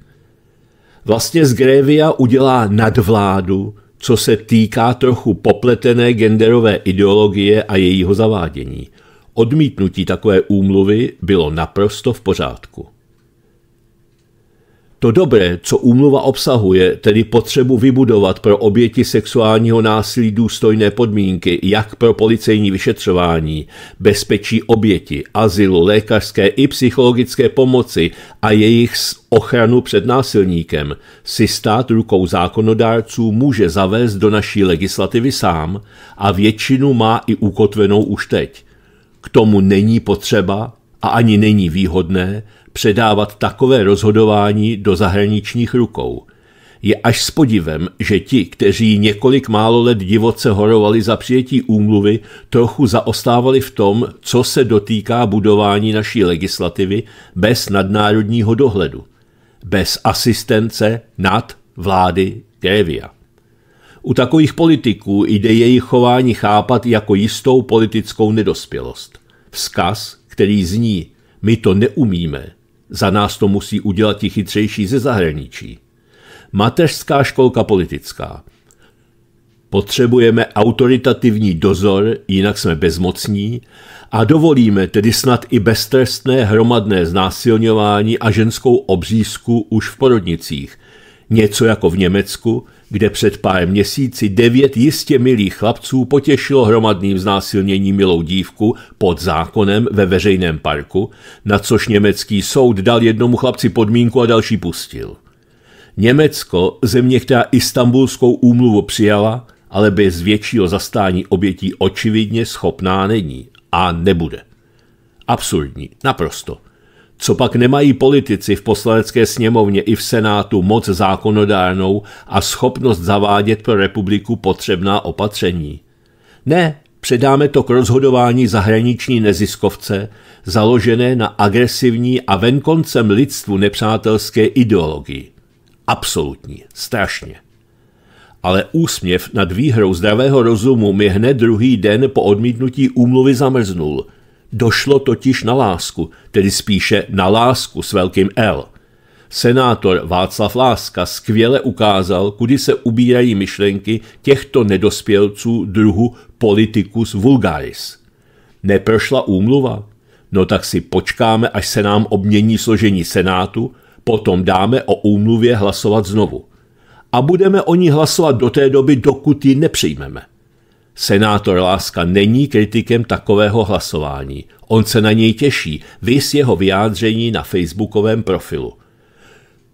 Vlastně z Grévia udělá nadvládu, co se týká trochu popletené genderové ideologie a jejího zavádění. Odmítnutí takové úmluvy bylo naprosto v pořádku. To dobré, co úmluva obsahuje, tedy potřebu vybudovat pro oběti sexuálního násilí důstojné podmínky, jak pro policejní vyšetřování, bezpečí oběti, azylu, lékařské i psychologické pomoci a jejich ochranu před násilníkem, si stát rukou zákonodárců může zavést do naší legislativy sám a většinu má i ukotvenou už teď. K tomu není potřeba a ani není výhodné, předávat takové rozhodování do zahraničních rukou. Je až s podivem, že ti, kteří několik málo let divoce horovali za přijetí úmluvy, trochu zaostávali v tom, co se dotýká budování naší legislativy bez nadnárodního dohledu, bez asistence nad vlády Grévia. U takových politiků jde jejich chování chápat jako jistou politickou nedospělost. Vzkaz, který zní, my to neumíme, za nás to musí udělat ti chytřejší ze zahraničí. Mateřská školka politická. Potřebujeme autoritativní dozor, jinak jsme bezmocní, a dovolíme tedy snad i beztrestné hromadné znásilňování a ženskou obřízku už v porodnicích, něco jako v Německu, kde před pár měsíci devět jistě milých chlapců potěšilo hromadným znásilněním milou dívku pod zákonem ve veřejném parku, na což německý soud dal jednomu chlapci podmínku a další pustil. Německo, země, která istambulskou úmluvu přijala, ale bez většího zastání obětí očividně schopná není a nebude. Absurdní, naprosto – co pak nemají politici v poslanecké sněmovně i v senátu moc zákonodárnou a schopnost zavádět pro republiku potřebná opatření? Ne, předáme to k rozhodování zahraniční neziskovce, založené na agresivní a venkoncem lidstvu nepřátelské ideologii. Absolutní, strašně. Ale úsměv nad výhrou zdravého rozumu mi hned druhý den po odmítnutí úmluvy zamrznul Došlo totiž na lásku, tedy spíše na lásku s velkým L. Senátor Václav Láska skvěle ukázal, kudy se ubírají myšlenky těchto nedospělců druhu politicus vulgaris. Neprošla úmluva? No tak si počkáme, až se nám obmění složení Senátu, potom dáme o úmluvě hlasovat znovu. A budeme o ní hlasovat do té doby, dokud ji nepřijmeme. Senátor Láska není kritikem takového hlasování. On se na něj těší, vys jeho vyjádření na facebookovém profilu.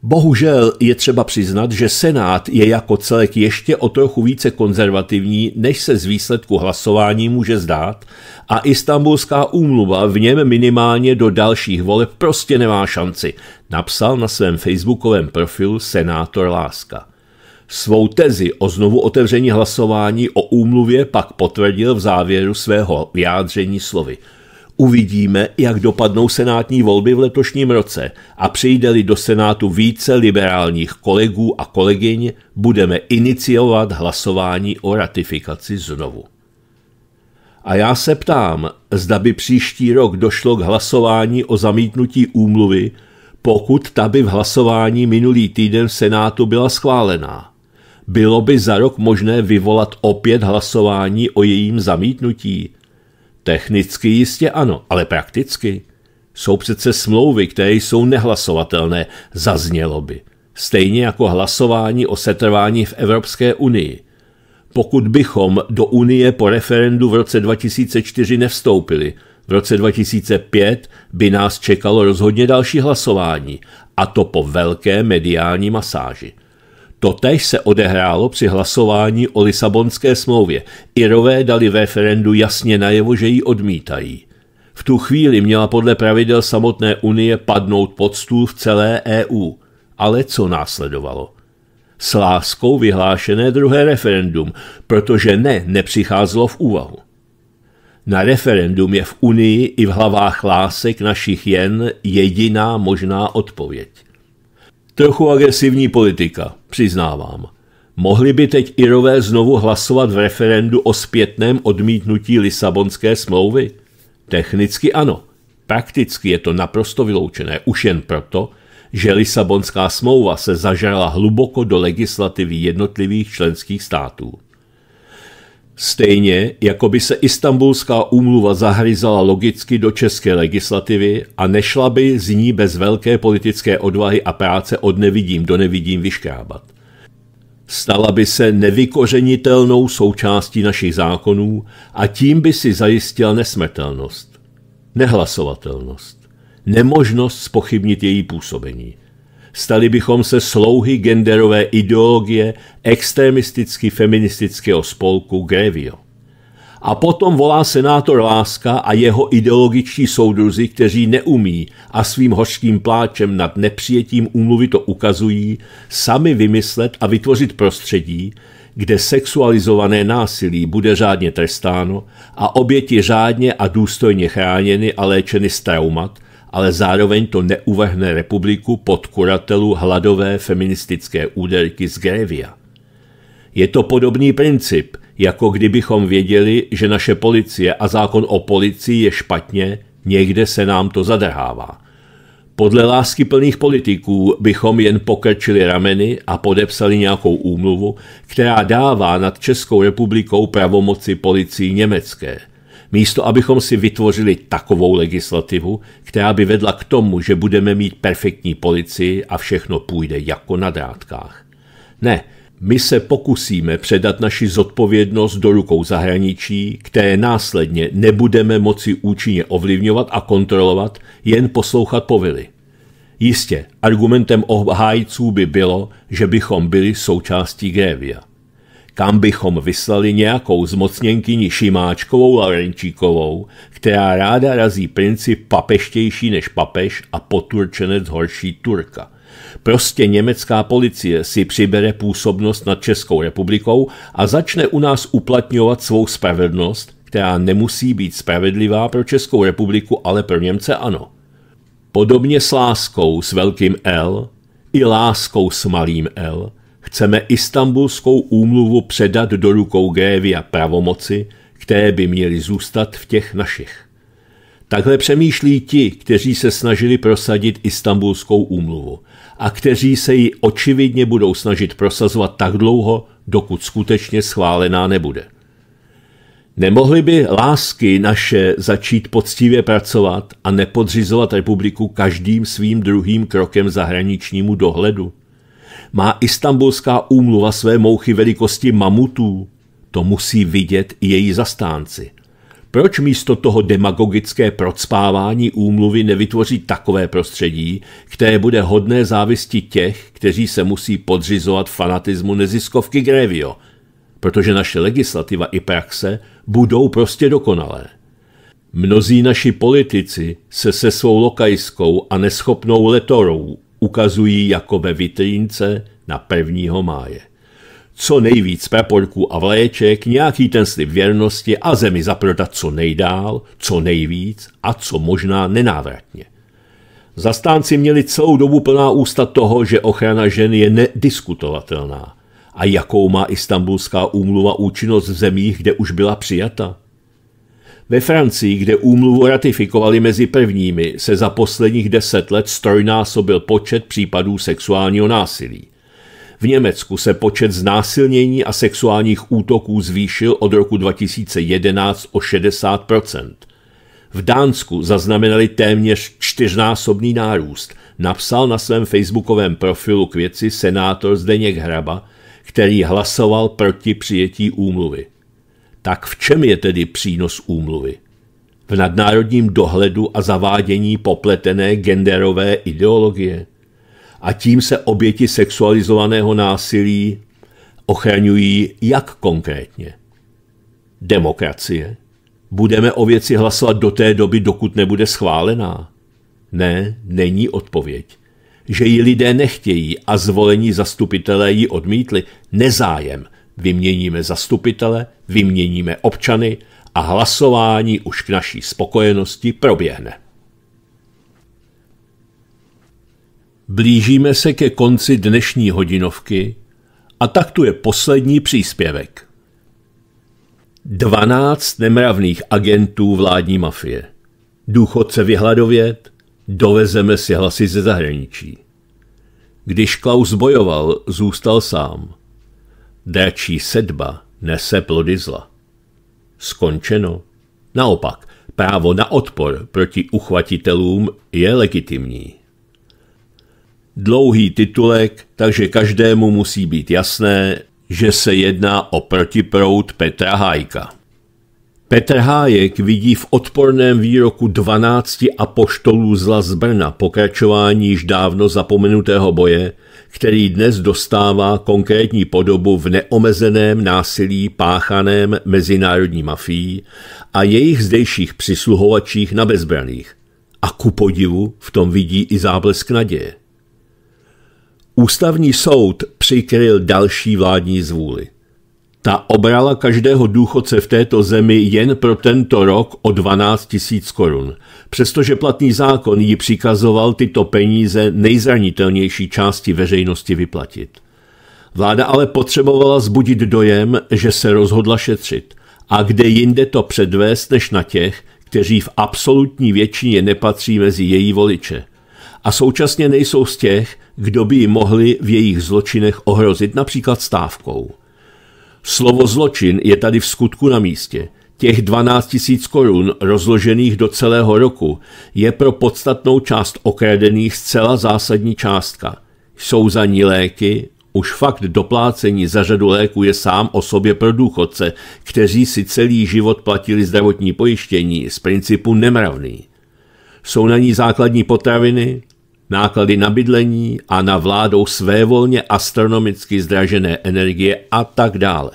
Bohužel je třeba přiznat, že Senát je jako celek ještě o trochu více konzervativní, než se z výsledku hlasování může zdát a istambulská úmluva v něm minimálně do dalších voleb prostě nemá šanci, napsal na svém facebookovém profilu senátor Láska. Svou tezi o znovu otevření hlasování o úmluvě pak potvrdil v závěru svého vyjádření slovy. Uvidíme, jak dopadnou senátní volby v letošním roce a přijde-li do senátu více liberálních kolegů a kolegyň, budeme iniciovat hlasování o ratifikaci znovu. A já se ptám, zda by příští rok došlo k hlasování o zamítnutí úmluvy, pokud ta by v hlasování minulý týden v Senátu byla schválená. Bylo by za rok možné vyvolat opět hlasování o jejím zamítnutí? Technicky jistě ano, ale prakticky. Jsou přece smlouvy, které jsou nehlasovatelné, zaznělo by. Stejně jako hlasování o setrvání v Evropské unii. Pokud bychom do Unie po referendu v roce 2004 nevstoupili, v roce 2005 by nás čekalo rozhodně další hlasování, a to po velké mediální masáži. Totež se odehrálo při hlasování o Lisabonské smlouvě. Irové dali ve referendu jasně najevo, že ji odmítají. V tu chvíli měla podle pravidel samotné unie padnout pod stůl v celé EU. Ale co následovalo? S láskou vyhlášené druhé referendum, protože ne nepřicházelo v úvahu. Na referendum je v Unii i v hlavách lásek našich jen jediná možná odpověď. Trochu agresivní politika, přiznávám. Mohli by teď Irové znovu hlasovat v referendu o zpětném odmítnutí Lisabonské smlouvy? Technicky ano. Prakticky je to naprosto vyloučené, už jen proto, že Lisabonská smlouva se zažrala hluboko do legislativy jednotlivých členských států. Stejně, jako by se istambulská úmluva zahryzala logicky do české legislativy a nešla by z ní bez velké politické odvahy a práce od nevidím do nevidím vyškrábat. Stala by se nevykořenitelnou součástí našich zákonů a tím by si zajistila nesmrtelnost, nehlasovatelnost, nemožnost spochybnit její působení – stali bychom se slouhy genderové ideologie extremisticky feministického spolku Grevio. A potom volá senátor Láska a jeho ideologičtí soudruzi, kteří neumí a svým hořkým pláčem nad nepřijetím úmluvy to ukazují, sami vymyslet a vytvořit prostředí, kde sexualizované násilí bude řádně trestáno a oběti řádně a důstojně chráněny a léčeny z traumat, ale zároveň to neuvrhne republiku pod kuratelu hladové feministické úderky z Grévia. Je to podobný princip, jako kdybychom věděli, že naše policie a zákon o policii je špatně, někde se nám to zadrhává. Podle lásky plných politiků bychom jen pokrčili rameny a podepsali nějakou úmluvu, která dává nad Českou republikou pravomoci policii německé – místo abychom si vytvořili takovou legislativu, která by vedla k tomu, že budeme mít perfektní policii a všechno půjde jako na drátkách. Ne, my se pokusíme předat naši zodpovědnost do rukou zahraničí, které následně nebudeme moci účinně ovlivňovat a kontrolovat, jen poslouchat povily. Jistě, argumentem obhájců by bylo, že bychom byli součástí Grévia kam bychom vyslali nějakou zmocněnkyni Šimáčkovou Larenčíkovou, která ráda razí princi papeštější než papež a poturčenec horší Turka. Prostě německá policie si přibere působnost nad Českou republikou a začne u nás uplatňovat svou spravedlnost, která nemusí být spravedlivá pro Českou republiku, ale pro Němce ano. Podobně s láskou s velkým L i láskou s malým L Chceme istambulskou úmluvu předat do rukou a pravomoci, které by měly zůstat v těch našich. Takhle přemýšlí ti, kteří se snažili prosadit istambulskou úmluvu a kteří se ji očividně budou snažit prosazovat tak dlouho, dokud skutečně schválená nebude. Nemohli by lásky naše začít poctivě pracovat a nepodřizovat republiku každým svým druhým krokem zahraničnímu dohledu? Má istambulská úmluva své mouchy velikosti mamutů? To musí vidět i její zastánci. Proč místo toho demagogické procpávání úmluvy nevytvoří takové prostředí, které bude hodné závisti těch, kteří se musí podřizovat fanatismu neziskovky Grevio? Protože naše legislativa i praxe budou prostě dokonalé. Mnozí naši politici se se svou lokajskou a neschopnou letorou ukazují jako ve vitrínce na 1. máje. Co nejvíc praporků a vléček, nějaký ten slib věrnosti a zemi zaprodat co nejdál, co nejvíc a co možná nenávratně. Zastánci měli celou dobu plná ústa toho, že ochrana žen je nediskutovatelná. A jakou má istambulská úmluva účinnost v zemích, kde už byla přijata? Francii, kde úmluvu ratifikovali mezi prvními, se za posledních deset let strojnásobil počet případů sexuálního násilí. V Německu se počet znásilnění a sexuálních útoků zvýšil od roku 2011 o 60 V Dánsku zaznamenali téměř čtyřnásobný nárůst, napsal na svém facebookovém profilu k věci senátor Zdeněk Hraba, který hlasoval proti přijetí úmluvy. Tak v čem je tedy přínos úmluvy? V nadnárodním dohledu a zavádění popletené genderové ideologie? A tím se oběti sexualizovaného násilí ochraňují jak konkrétně? Demokracie. Budeme o věci hlasovat do té doby, dokud nebude schválená? Ne, není odpověď. Že ji lidé nechtějí a zvolení zastupitelé ji odmítli, nezájem – vyměníme zastupitele, vyměníme občany a hlasování už k naší spokojenosti proběhne. Blížíme se ke konci dnešní hodinovky a tak tu je poslední příspěvek. 12 nemravných agentů vládní mafie. Důchodce vyhladovět, dovezeme si hlasy ze zahraničí. Když Klaus bojoval, zůstal sám. Déčí sedba nese plody zla. Skončeno. Naopak, právo na odpor proti uchvatitelům je legitimní. Dlouhý titulek, takže každému musí být jasné, že se jedná o protiproud Petra Hajka. Petr Hájek vidí v odporném výroku 12 apoštolů zla z Brna pokračování již dávno zapomenutého boje, který dnes dostává konkrétní podobu v neomezeném násilí páchaném mezinárodní mafií a jejich zdejších přisluhovačích na bezbraných. A ku podivu v tom vidí i záblesk naděje. Ústavní soud přikryl další vládní zvůli. Ta obrala každého důchodce v této zemi jen pro tento rok o 12 tisíc korun, přestože platný zákon ji přikazoval tyto peníze nejzranitelnější části veřejnosti vyplatit. Vláda ale potřebovala zbudit dojem, že se rozhodla šetřit. A kde jinde to předvést než na těch, kteří v absolutní většině nepatří mezi její voliče a současně nejsou z těch, kdo by ji mohli v jejich zločinech ohrozit například stávkou. Slovo zločin je tady v skutku na místě. Těch 12 000 korun rozložených do celého roku je pro podstatnou část okradených zcela zásadní částka. Jsou za ní léky, už fakt doplácení za řadu léku je sám o sobě pro důchodce, kteří si celý život platili zdravotní pojištění z principu nemravný. Jsou na ní základní potraviny, náklady na bydlení a na vládou svévolně astronomicky zdražené energie a tak dále.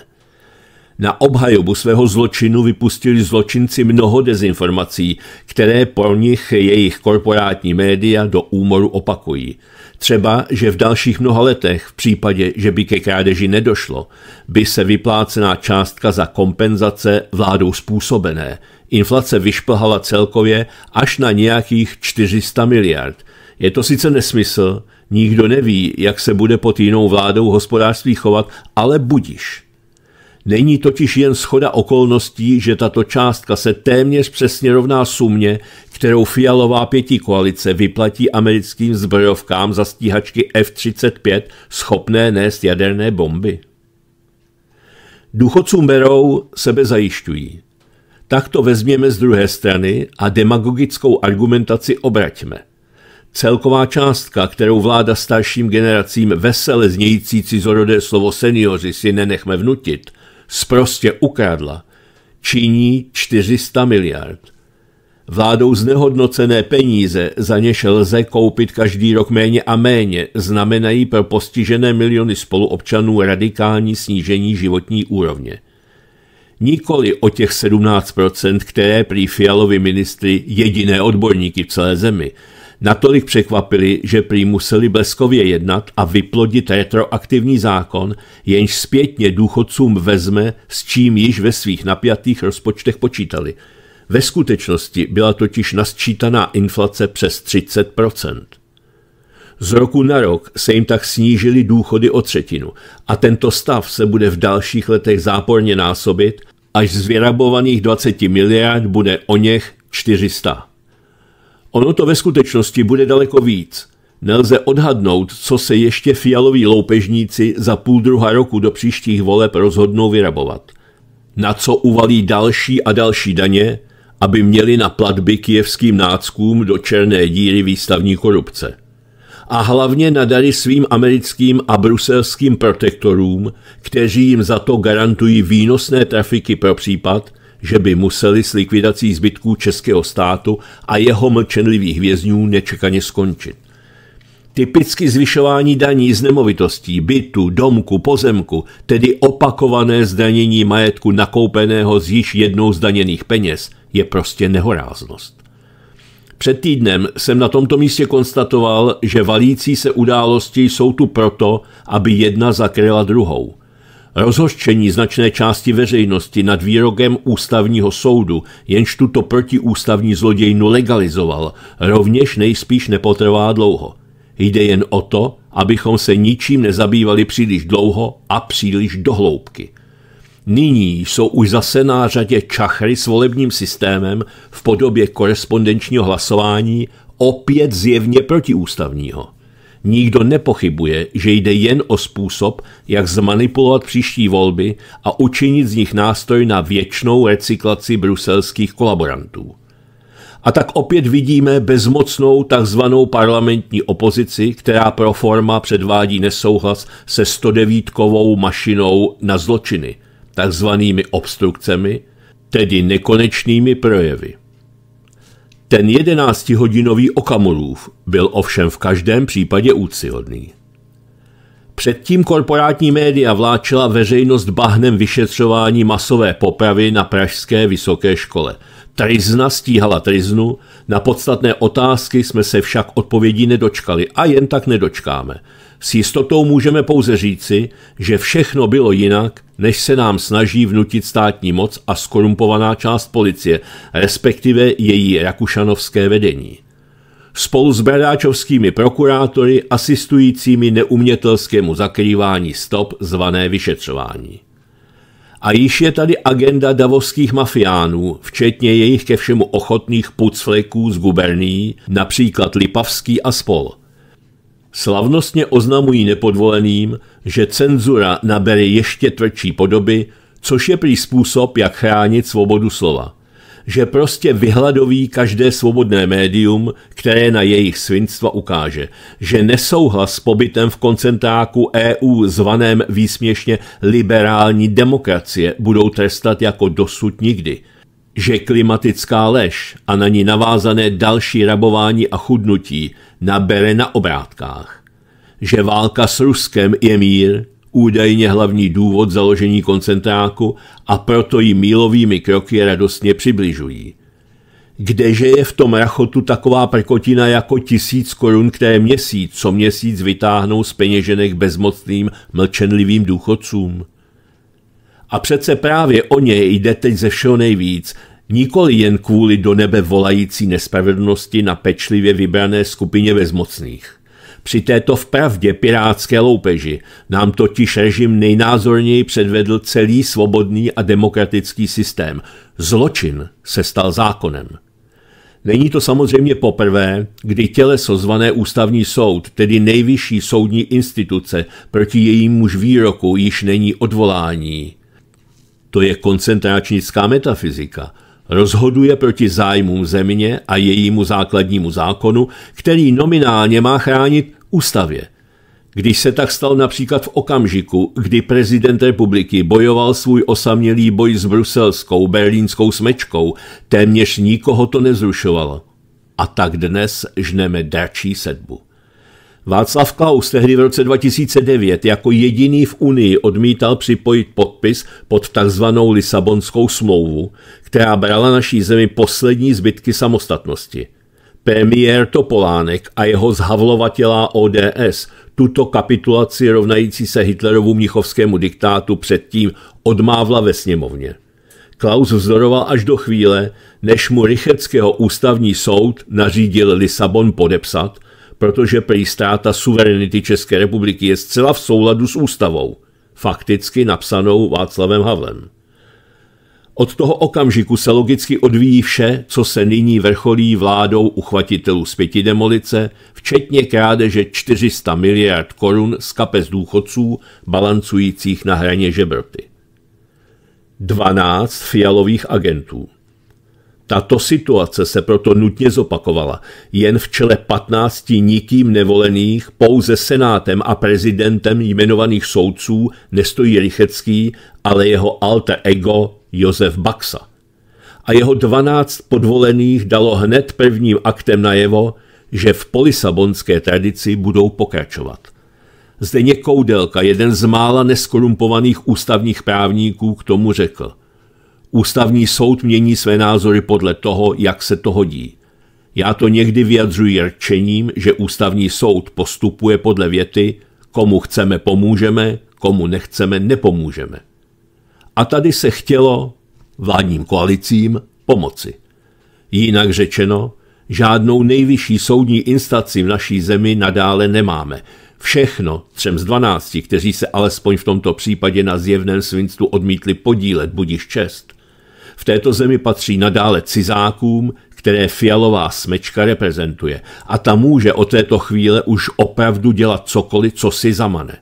Na obhajobu svého zločinu vypustili zločinci mnoho dezinformací, které pro nich jejich korporátní média do úmoru opakují. Třeba, že v dalších mnoha letech, v případě, že by ke krádeži nedošlo, by se vyplácená částka za kompenzace vládou způsobené. Inflace vyšplhala celkově až na nějakých 400 miliard – je to sice nesmysl, nikdo neví, jak se bude pod jinou vládou hospodářství chovat, ale budiš. Není totiž jen schoda okolností, že tato částka se téměř přesně rovná sumě, kterou Fialová pěti koalice vyplatí americkým zbrojovkám za stíhačky F-35 schopné nést jaderné bomby. Důchodcům berou, sebe zajišťují. Tak to vezměme z druhé strany a demagogickou argumentaci obraťme – Celková částka, kterou vláda starším generacím vesele znějící cizorodé slovo seniori si nenechme vnutit, sprostě ukradla, činí 400 miliard. Vládou znehodnocené peníze, za něž lze koupit každý rok méně a méně, znamenají pro postižené miliony spoluobčanů radikální snížení životní úrovně. Nikoli o těch 17%, které prý Fialovi ministry jediné odborníky v celé zemi – natolik překvapili, že prý museli bleskově jednat a vyplodit retroaktivní zákon, jenž zpětně důchodcům vezme, s čím již ve svých napjatých rozpočtech počítali. Ve skutečnosti byla totiž nasčítaná inflace přes 30 z roku na rok se jim tak snížily důchody o třetinu a tento stav se bude v dalších letech záporně násobit, až z vyrabovaných 20 miliard bude o něch 400. Ono to ve skutečnosti bude daleko víc. Nelze odhadnout, co se ještě fialoví loupežníci za půl druha roku do příštích voleb rozhodnou vyrabovat. Na co uvalí další a další daně, aby měli na platby kijevským náckům do černé díry výstavní korupce. A hlavně na dary svým americkým a bruselským protektorům, kteří jim za to garantují výnosné trafiky pro případ, že by museli s likvidací zbytků českého státu a jeho mlčenlivých vězňů nečekaně skončit. Typicky zvyšování daní z nemovitostí, bytu, domku, pozemku, tedy opakované zdanění majetku nakoupeného z již jednou zdaněných peněz, je prostě nehoráznost. Před týdnem jsem na tomto místě konstatoval, že valící se události jsou tu proto, aby jedna zakryla druhou – Rozhořčení značné části veřejnosti nad výrokem ústavního soudu, jenž tuto protiústavní zlodějnu legalizoval, rovněž nejspíš nepotrvá dlouho. Jde jen o to, abychom se ničím nezabývali příliš dlouho a příliš dohloubky. Nyní jsou už zase na řadě čachry s volebním systémem v podobě korespondenčního hlasování opět zjevně protiústavního. Nikdo nepochybuje, že jde jen o způsob, jak zmanipulovat příští volby a učinit z nich nástroj na věčnou recyklaci bruselských kolaborantů. A tak opět vidíme bezmocnou takzvanou parlamentní opozici, která pro forma předvádí nesouhlas se 109 mašinou na zločiny, takzvanými obstrukcemi, tedy nekonečnými projevy. Ten jedenáctihodinový okamolův byl ovšem v každém případě úcihodný. Předtím korporátní média vláčela veřejnost bahnem vyšetřování masové popravy na Pražské vysoké škole. Trizna stíhala triznu, na podstatné otázky jsme se však odpovědí nedočkali a jen tak nedočkáme – s jistotou můžeme pouze říci, že všechno bylo jinak, než se nám snaží vnutit státní moc a skorumpovaná část policie, respektive její rakušanovské vedení. Spolu s bradáčovskými prokurátory asistujícími neumětelskému zakrývání stop zvané vyšetřování. A již je tady agenda davovských mafiánů, včetně jejich ke všemu ochotných pucfleků z guberní, například Lipavský a spol – slavnostně oznamují nepodvoleným, že cenzura nabere ještě tvrdší podoby, což je prý způsob, jak chránit svobodu slova. Že prostě vyhladoví každé svobodné médium, které na jejich svinstva ukáže. Že nesouhlas s pobytem v koncentráku EU zvaném výsměšně liberální demokracie budou trestat jako dosud nikdy – že klimatická lež a na ní navázané další rabování a chudnutí nabere na obrátkách, že válka s Ruskem je mír, údajně hlavní důvod založení koncentráku a proto ji mílovými kroky radostně přibližují. Kdeže je v tom rachotu taková prkotina jako tisíc korun, které měsíc co měsíc vytáhnou z peněženek bezmocným, mlčenlivým důchodcům? A přece právě o něj jde teď ze všeho nejvíc, nikoli jen kvůli do nebe volající nespravedlnosti na pečlivě vybrané skupině bezmocných. Při této vpravdě pirátské loupeži nám totiž režim nejnázorněji předvedl celý svobodný a demokratický systém. Zločin se stal zákonem. Není to samozřejmě poprvé, kdy těleso zvané ústavní soud, tedy nejvyšší soudní instituce, proti jejímuž výroku již není odvolání to je koncentráčnická metafyzika, rozhoduje proti zájmům země a jejímu základnímu zákonu, který nominálně má chránit ústavě. Když se tak stal například v okamžiku, kdy prezident republiky bojoval svůj osamělý boj s bruselskou berlínskou smečkou, téměř nikoho to nezrušovalo. A tak dnes žneme dračí sedbu. Václav Klaus tehdy v roce 2009 jako jediný v Unii odmítal připojit podpis pod tzv. Lisabonskou smlouvu, která brala naší zemi poslední zbytky samostatnosti. Premiér Topolánek a jeho zhavlovatělá ODS tuto kapitulaci rovnající se Hitlerovu mnichovskému diktátu předtím odmávla ve sněmovně. Klaus vzdoroval až do chvíle, než mu Rycheckého ústavní soud nařídil Lisabon podepsat protože pejstá ta suverenity České republiky je zcela v souladu s ústavou, fakticky napsanou Václavem Havlem. Od toho okamžiku se logicky odvíjí vše, co se nyní vrcholí vládou uchvatitelů z pěti demolice, včetně krádeže 400 miliard korun z kapes důchodců, balancujících na hraně žebrty. 12 fialových agentů. Tato situace se proto nutně zopakovala. Jen v čele 15 nikým nevolených, pouze senátem a prezidentem jmenovaných soudců nestojí Rychecký, ale jeho alter ego Josef Baxa. A jeho 12 podvolených dalo hned prvním aktem najevo, že v polisabonské tradici budou pokračovat. Zdeněk Koudelka, jeden z mála neskorumpovaných ústavních právníků, k tomu řekl – Ústavní soud mění své názory podle toho, jak se to hodí. Já to někdy vyjadřuji rčením, že ústavní soud postupuje podle věty komu chceme pomůžeme, komu nechceme nepomůžeme. A tady se chtělo vládním koalicím pomoci. Jinak řečeno, žádnou nejvyšší soudní instanci v naší zemi nadále nemáme. Všechno třem z dvanácti, kteří se alespoň v tomto případě na zjevném svinstvu odmítli podílet, budíš čest, v této zemi patří nadále cizákům, které fialová smečka reprezentuje. A ta může od této chvíle už opravdu dělat cokoliv, co si zamane.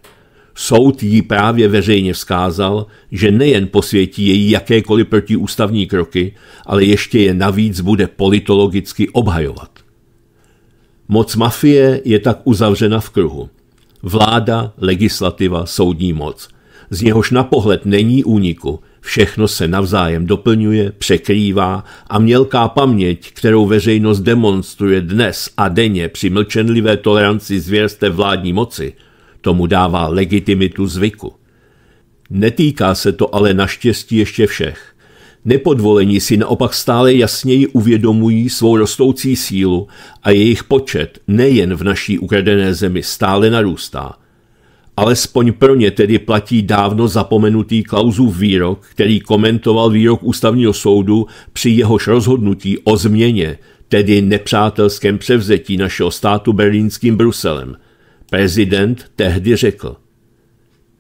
Soud jí právě veřejně vzkázal, že nejen posvětí její jakékoliv protiústavní kroky, ale ještě je navíc bude politologicky obhajovat. Moc mafie je tak uzavřena v kruhu. Vláda, legislativa, soudní moc. Z něhož na pohled není úniku – Všechno se navzájem doplňuje, překrývá a mělká paměť, kterou veřejnost demonstruje dnes a denně při mlčenlivé toleranci zvěrste vládní moci, tomu dává legitimitu zvyku. Netýká se to ale naštěstí ještě všech. Nepodvolení si naopak stále jasněji uvědomují svou rostoucí sílu a jejich počet nejen v naší ukradené zemi stále narůstá. Alespoň pro ně tedy platí dávno zapomenutý Klausův výrok, který komentoval výrok ústavního soudu při jehož rozhodnutí o změně, tedy nepřátelském převzetí našeho státu berlínským Bruselem. Prezident tehdy řekl,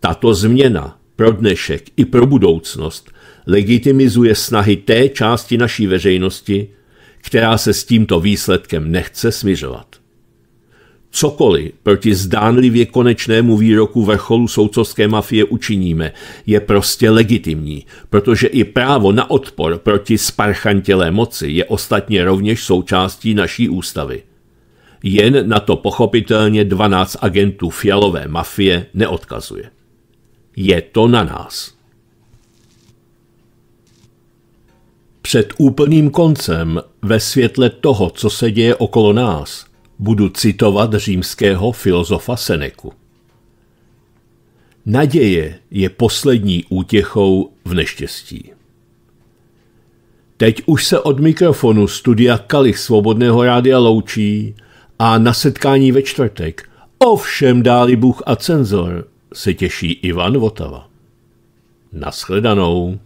tato změna pro dnešek i pro budoucnost legitimizuje snahy té části naší veřejnosti, která se s tímto výsledkem nechce smiřovat. Cokoliv proti zdánlivě konečnému výroku vrcholu soudcovské mafie učiníme, je prostě legitimní, protože i právo na odpor proti sparchantělé moci je ostatně rovněž součástí naší ústavy. Jen na to pochopitelně 12 agentů fialové mafie neodkazuje. Je to na nás. Před úplným koncem, ve světle toho, co se děje okolo nás – Budu citovat římského filozofa Seneku. Naděje je poslední útěchou v neštěstí. Teď už se od mikrofonu studia Kalich Svobodného rádia loučí a na setkání ve čtvrtek ovšem dáli Bůh a cenzor se těší Ivan Votava. Naschledanou.